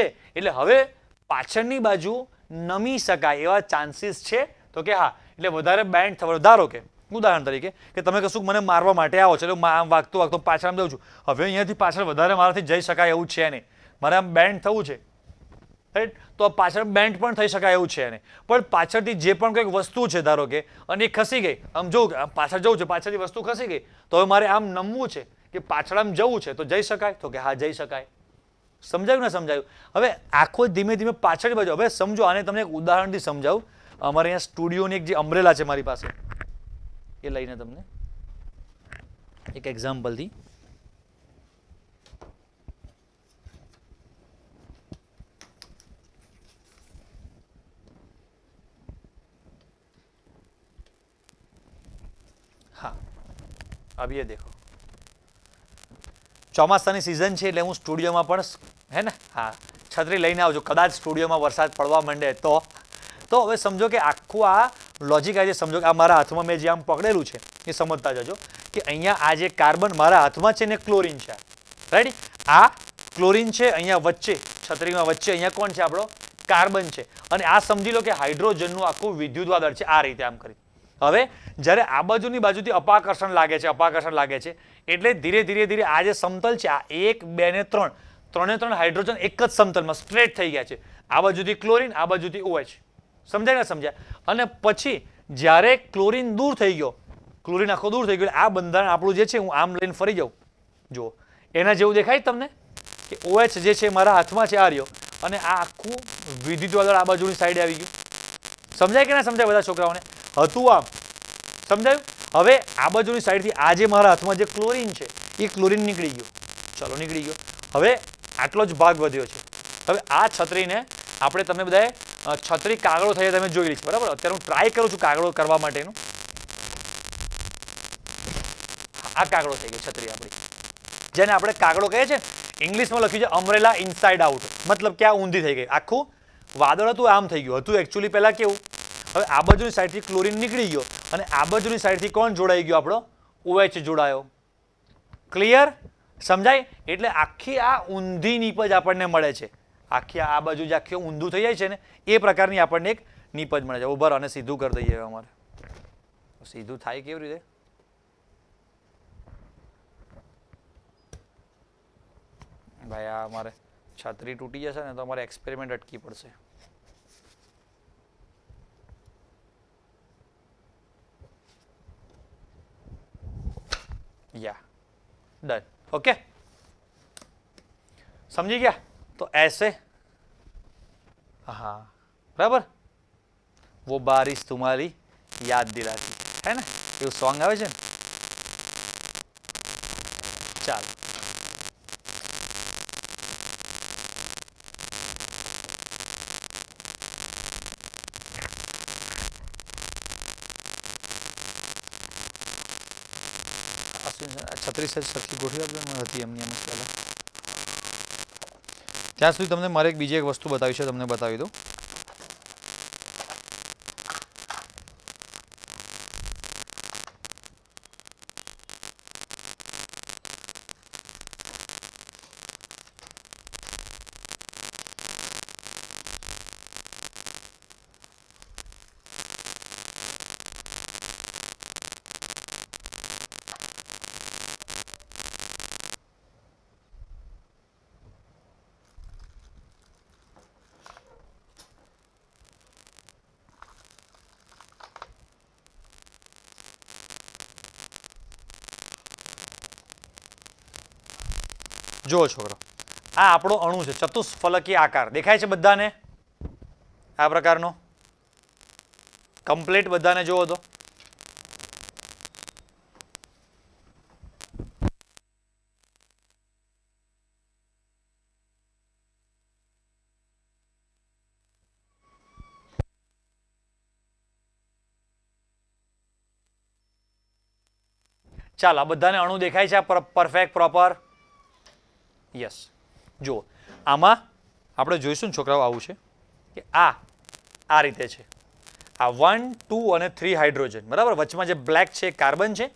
છે એટલે હવે પાછળની બાજુ નમી શકાય એવા ચાન્સીસ છે તો કે હા એટલે વધારે બેન્ડ થવાનો ધારો કે ઉદાહરણ તરીકે કે તમે કશું મને મારવા માટે આવો છો એટલે આમ વાગતો વાગતો પાછળ આમ જાઉં છું હવે અહીંયાથી પાછળ વધારે મારાથી જઈ શકાય એવું છે નહીં મારે આમ બેન્ડ થવું છે રાઈટ તો પાછળ બેન્ડ પણ થઈ શકાય એવું છે એને પણ પાછળથી જે પણ કંઈક વસ્તુ છે ધારો કે અને એ ખસી ગઈ આમ જોઉં પાછળ જવું છે પાછળથી વસ્તુ ખસી ગઈ તો હવે મારે આમ નમવું છે કે પાછળ આમ જવું છે તો જઈ શકાય તો કે હા જઈ શકાય સમજાયું ને સમજાયું હવે આખો ધીમે ધીમે પાછળ બાજુ હવે સમજો આને તમને એક ઉદાહરણથી સમજાવું અમારે અહીંયા સ્ટુડિયોની એક જે અમરેલા છે મારી પાસે એ લઈને તમને એક એક્ઝામ્પલથી હા अब દેખો ચોમાસાની સિઝન છે એટલે હું સ્ટુડિયોમાં પણ હે ને હા છત્રી લઈને આવજો કદાચ સ્ટુડિયોમાં વરસાદ પડવા માંડે તો તો હવે સમજો કે આખું આ લોજિક આજે સમજો કે આ મારા હાથમાં મેં જે આમ પકડેલું છે એ સમજતા જજો કે અહીંયા આ જે કાર્બન મારા હાથમાં છે ને ક્લોરિન છે રાઈટ આ ક્લોરિન છે અહીંયા વચ્ચે છત્રીમાં વચ્ચે અહીંયા કોણ છે આપણો કાર્બન છે અને આ સમજી લો કે હાઇડ્રોજનનું આખું વિદ્યુત વિદ્યુતવાદળ છે આ રીતે આમ કરી હવે જ્યારે આ બાજુની બાજુથી અપાકર્ષણ લાગે છે અપાકર્ષણ લાગે છે એટલે ધીરે ધીરે ધીરે આ જે સમતલ છે આ એક બે ને ત્રણ ત્રણે ત્રણ હાઇડ્રોજન એક જ સમતલમાં સ્ટ્રેટ થઈ ગયા છે આ બાજુથી ક્લોરિન આ બાજુથી ઓએચ સમજાય ને સમજાય અને પછી જ્યારે ક્લોરિન દૂર થઈ ગયો ક્લોરિન આખો દૂર થઈ ગયો આ બંધારણ આપણું જે છે હું આમ લઈને ફરી જાઉં જુઓ એના જેવું દેખાય તમને કે ઓએચ જે છે મારા હાથમાં છે આ રહ્યો અને આ આખું વિદ્યુત વાદળ આ બાજુની સાઈડ આવી ગયું સમજાય કે ના સમજાય બધા છોકરાઓને હતું આમ સમજાયું હવે આ બાજુની સાઈડથી આ જે મારા હાથમાં જે ક્લોરિન છે એ ક્લોરિન નીકળી ગયો ચલો નીકળી ગયો હવે આટલો જ ભાગ વધ્યો છે હવે આ છત્રીને આપણે તમે બધાએ છત્રી કાગળો થઈ તમે જોઈ છે બરાબર અત્યારે હું ટ્રાય કરું છું કાગળો કરવા માટેનું આ કાગળો થઈ ગયો છત્રી આપણી જેને આપણે કાગળો કહીએ છે ઇંગ્લિશમાં લખ્યું છે અમરેલા ઇનસાઇડ આઉટ મતલબ કે આ ઊંધી થઈ ગઈ આખું વાદળ હતું આમ થઈ ગયું હતું એકચ્યુઅલી પહેલાં કેવું હવે આ બાજુની સાઈડથી ક્લોરિન નીકળી ગયો અને આ બાજુની સાઈડથી કોણ જોડાઈ ગયો આપણો ઓએચ જોડાયો ક્લિયર સમજાય એટલે આખી આ ઊંધી નીપજ આપણને મળે છે આખી આ બાજુ જે આખી ઊંધું થઈ જાય છે ને એ પ્રકારની આપણને એક નીપજ મળે છે ઉભર અને સીધું કરી દઈએ અમારે સીધું થાય કેવી રીતે ભાઈ આ અમારે છત્રી તૂટી જશે ને તો અમારે એક્સપેરિમેન્ટ અટકી પડશે યા ડન ओके समझी क्या तो ऐसे हाँ बराबर वो बारिश तुम्हारी याद दिलाती है ना ये सॉन्ग આવે છે છત્રીસ સાઈઝ સરખી ગોઠવી આપજો મને હતી એમની એમ જ પહેલાં ત્યાં સુધી તમને મારે એક બીજી એક વસ્તુ બતાવી છે તમને બતાવી દઉં જો છોકરો આ આપણો અણુ છે ચતુષ્ફલકીય આકાર દેખાય છે બધાને આ પ્રકારનો કમ્પ્લીટ બધાને જોવો તો ચાલ આ બધાને અણુ દેખાય છે પરફેક્ટ પ્રોપર યસ જુઓ આમાં આપણે જોઈશું ને છોકરાઓ આવું છે કે આ આ રીતે છે આ વન ટુ અને થ્રી હાઇડ્રોજન બરાબર વચમાં જે બ્લેક છે કાર્બન છે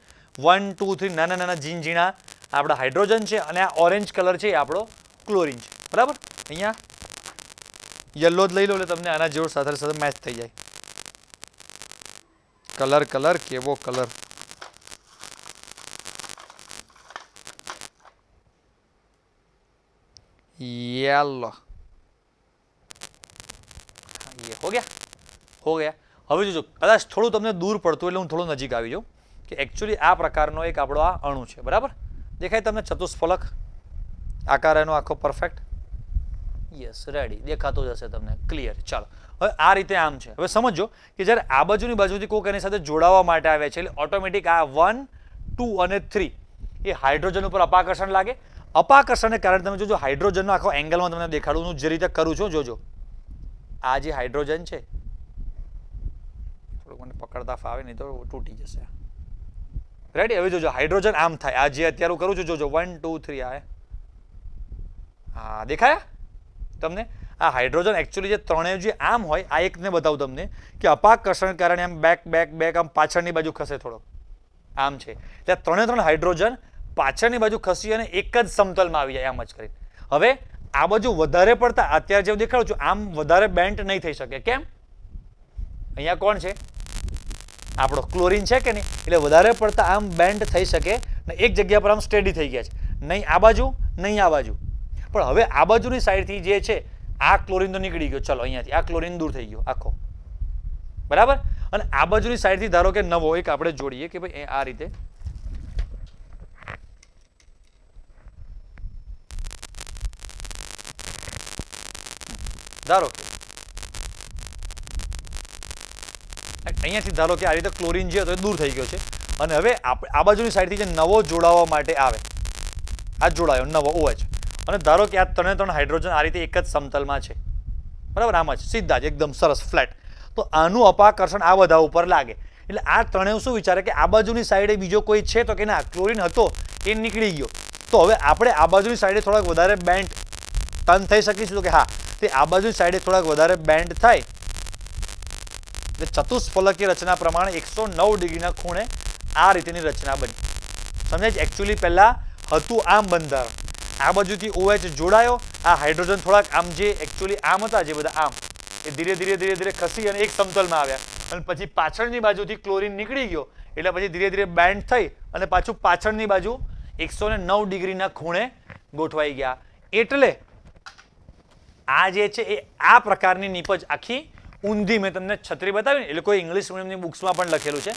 વન ટુ થ્રી નાના નાના ઝીણઝીણા આપણા હાઇડ્રોજન છે અને આ ઓરેન્જ કલર છે એ આપણો ક્લોરિન છે બરાબર અહીંયા યલો જ લઈ લો એટલે તમને આના જેવો સાથે સાથે મેચ થઈ જાય કલર કલર કેવો કલર येलो ये हो ગયા હો ગયા હવે જોજો કદાચ થોડું તમને દૂર પડતું એટલે હું થોડું નજીક આવી જાઉં કે એકચ્યુઅલી આ પ્રકારનો એક આપણો આ અણુ છે બરાબર દેખાય તમને ચતુષ્ફલક આકાર એનો આખો પરફેક્ટ યસ રેડી દેખાતો જ હશે તમને ક્લિયર ચાલો હવે આ રીતે આમ છે હવે સમજો કે જ્યારે આ બાજુની બાજુથી કોક એની સાથે જોડાવા માટે આવે છે એટલે ઓટોમેટિક આ વન ટુ અને થ્રી એ હાઇડ્રોજન ઉપર અપાકર્ષણ લાગે અપાકર્ષણને કારણે તમે જોજો હાઇડ્રોજનનો આખો એંગલમાં તમને દેખાડું હું જે રીતે કરું છું જોજો આ જે હાઇડ્રોજન છે થોડુંક મને પકડતા ફાવે નહીં તો તૂટી જશે રાઈટ હવે જોજો હાઇડ્રોજન આમ થાય આ જે અત્યારે હું કરું છું જોજો વન ટુ થ્રી આ હા દેખાયા તમને આ હાઇડ્રોજન એકચ્યુઅલી જે ત્રણેય જે આમ હોય આ એકને બતાવું તમને કે અપાકર્ષણ કારણે આમ બેક બેક બેક આમ પાછળની બાજુ ખસે થોડો આમ છે ત્યાં ત્રણે ત્રણ હાઇડ્રોજન પાછળની બાજુ ખસી અને એક જ સમતલમાં આવી જાય આમ જ કરીને હવે આ બાજુ વધારે પડતા અત્યારે જેવું દેખાડું છું આમ વધારે બેન્ટ નહીં થઈ શકે કેમ અહીંયા કોણ છે આપણો ક્લોરિન છે કે નહીં એટલે વધારે પડતા આમ બેન્ડ થઈ શકે ને એક જગ્યા પર આમ સ્ટેડી થઈ ગયા છે નહીં આ બાજુ નહીં આ બાજુ પણ હવે આ બાજુની સાઈડથી જે છે આ ક્લોરિન તો નીકળી ગયો ચલો અહીંયાથી આ ક્લોરિન દૂર થઈ ગયો આખો બરાબર અને આ બાજુની સાઈડથી ધારો કે નવો એક આપણે જોડીએ કે ભાઈ આ રીતે ધારો કે અહીંયાથી ધારો કે આ રીતે ક્લોરિન જે હતો એ દૂર થઈ ગયો છે અને હવે આ બાજુની સાઈડથી જે નવો જોડાવા માટે આવે આ જોડાયો નવો ઓએચ અને ધારો કે આ ત્રણે ત્રણ હાઇડ્રોજન આ રીતે એક જ સમતલમાં છે બરાબર આમ જ સીધા જ એકદમ સરસ ફ્લેટ તો આનું અપાકર્ષણ આ બધા ઉપર લાગે એટલે આ ત્રણેય શું વિચારે કે આ બાજુની સાઈડે બીજો કોઈ છે તો કે ના ક્લોરિન હતો એ નીકળી ગયો તો હવે આપણે આ બાજુની સાઈડે થોડાક વધારે બેન્ડ ટર્ન થઈ શકીશું તો કે હા તે આ બાજુ સાઈડે થોડાક વધારે બેન્ડ થાય એટલે ચતુષ્ફલકીય રચના પ્રમાણે એકસો નવ ડિગ્રીના ખૂણે આ રીતેની રચના બની સમજાય છે એકચ્યુઅલી પહેલાં હતું આમ બંધારણ આ બાજુથી ઓએચ OH જોડાયો આ હાઇડ્રોજન થોડાક આમ જે એકચ્યુઅલી આમ હતા જે બધા આમ એ ધીરે ધીરે ધીરે ધીરે ખસી અને એક સમતલમાં આવ્યા અને પછી પાછળની બાજુથી ક્લોરીન નીકળી ગયો એટલે પછી ધીરે ધીરે બેન્ડ થઈ અને પાછું પાછળની બાજુ એકસો નવ ડિગ્રીના ખૂણે ગોઠવાઈ ગયા એટલે આ જે છે એ આ પ્રકારની નીપજ આખી ઊંધી મેં તમને છત્રી બતાવી ને એ લોકોએ ઇંગ્લિશ મીડિયમની બુક્સમાં પણ લખેલું છે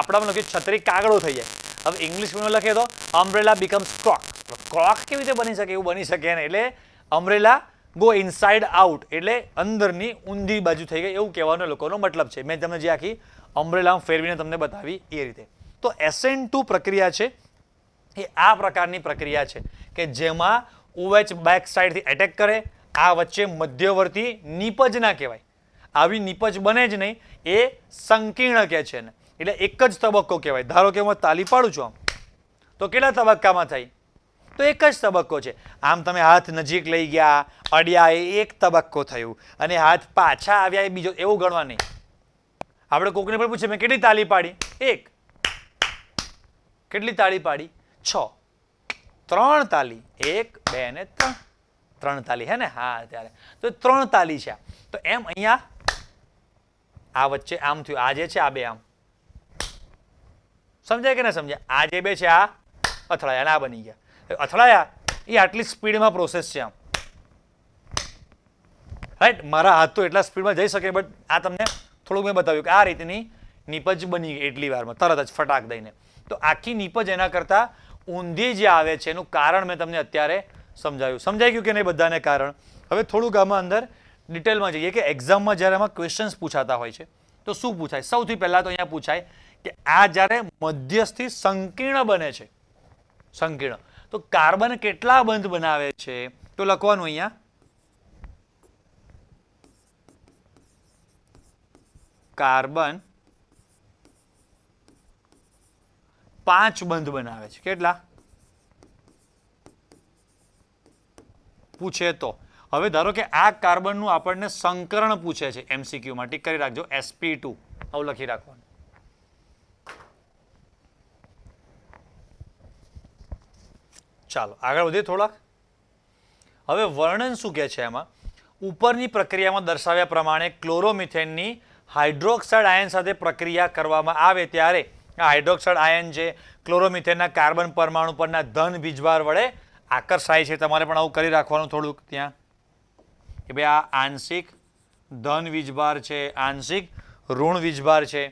આપણામાં લખ્યું છત્રી કાગડો થઈ જાય હવે ઇંગ્લિશ મીડિયમ લખીએ તો અમ્બ્રેલા બીકમ્સ ક્રોક ક્રોક કેવી રીતે બની શકે એવું બની શકે ને એટલે અમ્બ્રેલા ગો ઇનસાઇડ આઉટ એટલે અંદરની ઊંધી બાજુ થઈ ગઈ એવું કહેવાનો લોકોનો મતલબ છે મેં તમને જે આખી અમ્બ્રેલા ફેરવીને તમને બતાવી એ રીતે તો એસેન ટુ પ્રક્રિયા છે એ આ પ્રકારની પ્રક્રિયા છે કે જેમાં ઓએચ બેક સાઇડથી એટેક કરે આ વચ્ચે મધ્યવર્તી નીપજ ના કહેવાય આવી નીપજ બને જ નહીં એ સંકીર્ણ કહે છે એને એટલે એક જ તબક્કો કહેવાય ધારો કે હું તાલી પાડું છું આમ તો કેટલા તબક્કામાં થઈ તો એક જ તબક્કો છે આમ તમે હાથ નજીક લઈ ગયા અડ્યા એ એક તબક્કો થયું અને હાથ પાછા આવ્યા એ બીજો એવું ગણવા નહીં આપણે કોકને પણ પૂછે મેં કેટલી તાળી પાડી એક કેટલી તાળી પાડી છ ત્રણ તાલી એક બે ને ત્રણ ત્રણ તાલી હે ને હા ત્યારે તો ત્રણ તાલી છે તો એમ અહીંયા આ વચ્ચે આમ થયું આ જે છે આ બે આમ સમજાય કે ના સમજાય આ જે બે છે આ અથડાયા ને આ બની ગયા અથડાયા એ આટલી સ્પીડમાં પ્રોસેસ છે આમ રાઈટ મારા હાથ તો એટલા સ્પીડમાં જઈ શકે બટ આ તમને થોડુંક મેં બતાવ્યું કે આ રીતની નીપજ બની ગઈ એટલી વારમાં તરત જ ફટાક દઈને તો આખી નીપજ એના કરતાં ઊંધી જે આવે છે એનું કારણ મેં તમને અત્યારે સમજાયું સમજાઈ ગયું કે નહીં બધાને કારણ હવે થોડુંક આમાં અંદર ડિટેલમાં જઈએ કે એક્ઝામમાં જ્યારે આમાં ક્વેશ્ચન્સ પૂછાતા હોય છે તો શું પૂછાય સૌથી પહેલાં તો અહીંયા પૂછાય કે આ જ્યારે મધ્યસ્થી સંકીર્ણ બને છે સંકીર્ણ તો કાર્બન કેટલા બંધ બનાવે છે તો લખવાનું અહીંયા કાર્બન પાંચ બંધ બનાવે છે કેટલા પૂછે તો હવે ધારો કે આ કાર્બનનું આપણને સંકરણ પૂછે છે એમસીક્યુમાં ટીક કરી રાખજો એસપી ટુ આવું લખી રાખવાનું ચાલો આગળ વધીએ થોડાક હવે વર્ણન શું કહે છે એમાં ઉપરની પ્રક્રિયામાં દર્શાવ્યા પ્રમાણે ક્લોરોમિથેનની હાઇડ્રોક્સાઇડ આયન સાથે પ્રક્રિયા કરવામાં આવે ત્યારે આ હાઇડ્રોક્સાઇડ આયન જે ક્લોરોમિથેનના કાર્બન પરમાણુ પરના ધન બીજભાર વડે આકર્ષાય છે તમારે પણ આવું કરી રાખવાનું થોડુંક ત્યાં કે ભાઈ આ આંશિક ધન વીજભાર છે આંશિક ઋણ વીજભાર છે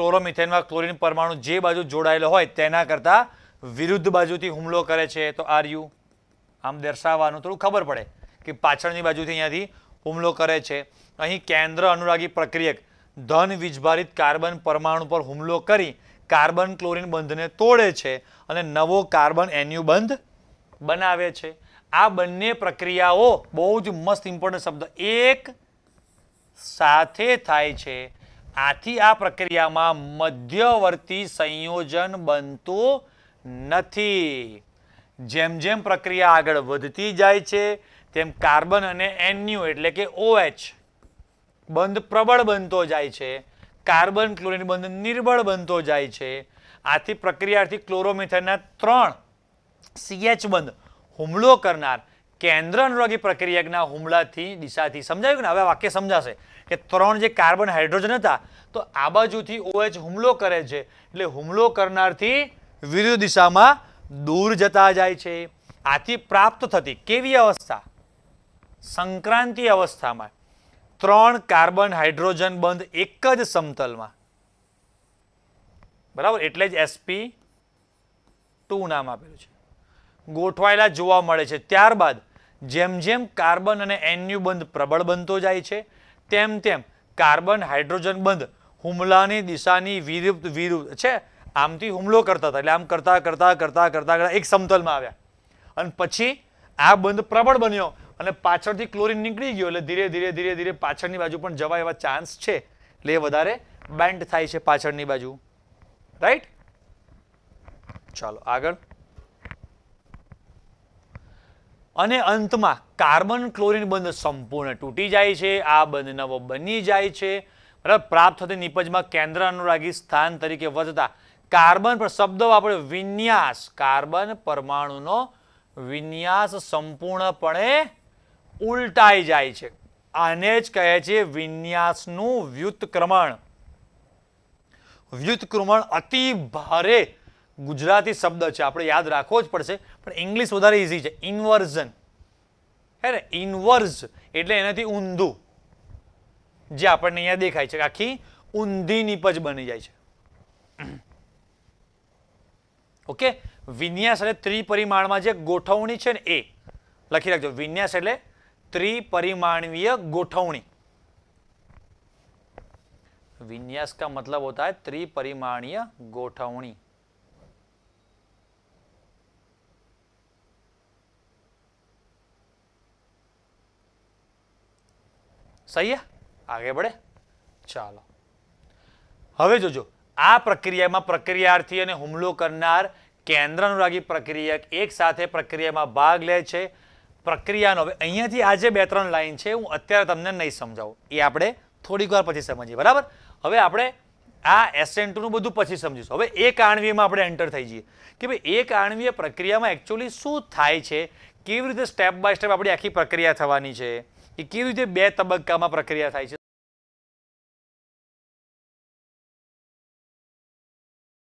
ક્લોરોમિથેનમાં ક્લોરિન પરમાણુ જે બાજુ જોડાયેલો હોય તેના કરતાં વિરુદ્ધ બાજુથી હુમલો કરે છે તો આર યુ આમ દર્શાવવાનું થોડું ખબર પડે કે પાછળની બાજુથી અહીંયાથી હુમલો કરે છે અહીં કેન્દ્ર અનુરાગી પ્રક્રિયક ધન વીજભારિત કાર્બન પરમાણુ પર હુમલો કરી કાર્બન ક્લોરિન બંધને તોડે છે અને નવો કાર્બન એન્યુ બંધ બનાવે છે આ બંને પ્રક્રિયાઓ બહુ જ મસ્ત ઇમ્પોર્ટન્ટ શબ્દ એક સાથે થાય છે આથી આ પ્રક્રિયામાં મધ્યવર્તી સંયોજન બનતું નથી જેમ જેમ પ્રક્રિયા આગળ વધતી જાય છે તેમ કાર્બન અને એન્યુ એટલે કે ઓએચ બંધ પ્રબળ બનતો જાય છે કાર્બન ક્લોરિન બંધ નિર્બળ બનતો જાય છે આથી પ્રક્રિયાથી ક્લોરોમિથેનના ત્રણ સીએચ બંધ હુમલો કરનાર કેન્દ્રનરોગી પ્રક્રિયકના હુમલાથી દિશાથી સમજાવ્યું કે હવે વાક્ય સમજાશે કે ત્રણ જે કાર્બન હાઇડ્રોજન હતા તો આ બાજુથી ઓએચ હુમલો કરે છે એટલે હુમલો કરનારથી વિરુદ્ધ દિશામાં દૂર જતા જાય છે આથી પ્રાપ્ત થતી કેવી અવસ્થા સંક્રાંતિ અવસ્થામાં ત્રણ કાર્બન હાઇડ્રોજન બંધ એક જ સમતલમાં બરાબર એટલે જ એસપી ટુ નામ આપેલું છે ગોઠવાયેલા જોવા મળે છે ત્યારબાદ જેમ જેમ કાર્બન અને એન્યુ બંધ પ્રબળ બનતો જાય છે તેમ તેમ કાર્બન હાઇડ્રોજન બંધ હુમલાની દિશાની વિરુદ્ધ વિરુદ્ધ છે આમથી હુમલો કરતા હતા એટલે આમ કરતા કરતા કરતા કરતા કરતા એક સમતલમાં આવ્યા અને પછી આ બંધ પ્રબળ બન્યો અને પાછળથી ક્લોરિન નીકળી ગયો એટલે ધીરે ધીરે ધીરે ધીરે પાછળની બાજુ પણ જવા એવા ચાન્સ છે એટલે એ વધારે બેન્ડ થાય છે પાછળની બાજુ રાઈટ ચાલો આગળ અને અંતમાં કાર્બન ક્લોરિન બંધ સંપૂર્ણ તૂટી જાય છે આ બંધ નવો બની જાય છે બરાબર પ્રાપ્ત થતી નિપજમાં કેન્દ્ર અનુરાગી સ્થાન તરીકે વધતા કાર્બન પર શબ્દ વાપરે વિન્યાસ કાર્બન પરમાણુનો વિન્યાસ સંપૂર્ણપણે ઉલટાઈ જાય છે આને જ કહે છે વિન્યાસનું વ્યુત્ક્રમણ વ્યુત્ક્રમણ અતિ ભારે ગુજરાતી શબ્દ છે આપણે યાદ રાખવો જ પડશે પણ ઇંગ્લિશ વધારે ઇઝી છે ઇન્વર્ઝન હે ને ઇન્વર્ઝ એટલે એનાથી ઊંધું જે આપણને અહીંયા દેખાય છે આખી ઊંધી નીપજ બની જાય છે ઓકે વિન્યાસ એટલે ત્રિપરિમાણમાં જે ગોઠવણી છે ને એ લખી રાખજો વિન્યાસ એટલે ત્રિપરિમાણવીય ગોઠવણી વિન્યાસ કા મતલબ હોતા હૈ ત્રિપરિમાણીય ગોઠવણી સહી આગે બળે ચાલો હવે જોજો આ પ્રક્રિયામાં પ્રક્રિયાર્થી અને હુમલો કરનાર કેન્દ્રાનુરાગી પ્રક્રિયા એક સાથે પ્રક્રિયામાં ભાગ લે છે પ્રક્રિયાનો હવે અહીંયાથી આજે બે ત્રણ લાઈન છે હું અત્યારે તમને નહીં સમજાવું એ આપણે થોડીક વાર પછી સમજીએ બરાબર હવે આપણે આ એસેન્ટનું બધું પછી સમજીશું હવે એક આણવીમાં આપણે એન્ટર થઈ જઈએ કે ભાઈ એક આણવીય પ્રક્રિયામાં એકચ્યુઅલી શું થાય છે કેવી રીતે સ્ટેપ બાય સ્ટેપ આપણી આખી પ્રક્રિયા થવાની છે એ કીધું છે બે તબક્કામાં પ્રક્રિયા થાય છે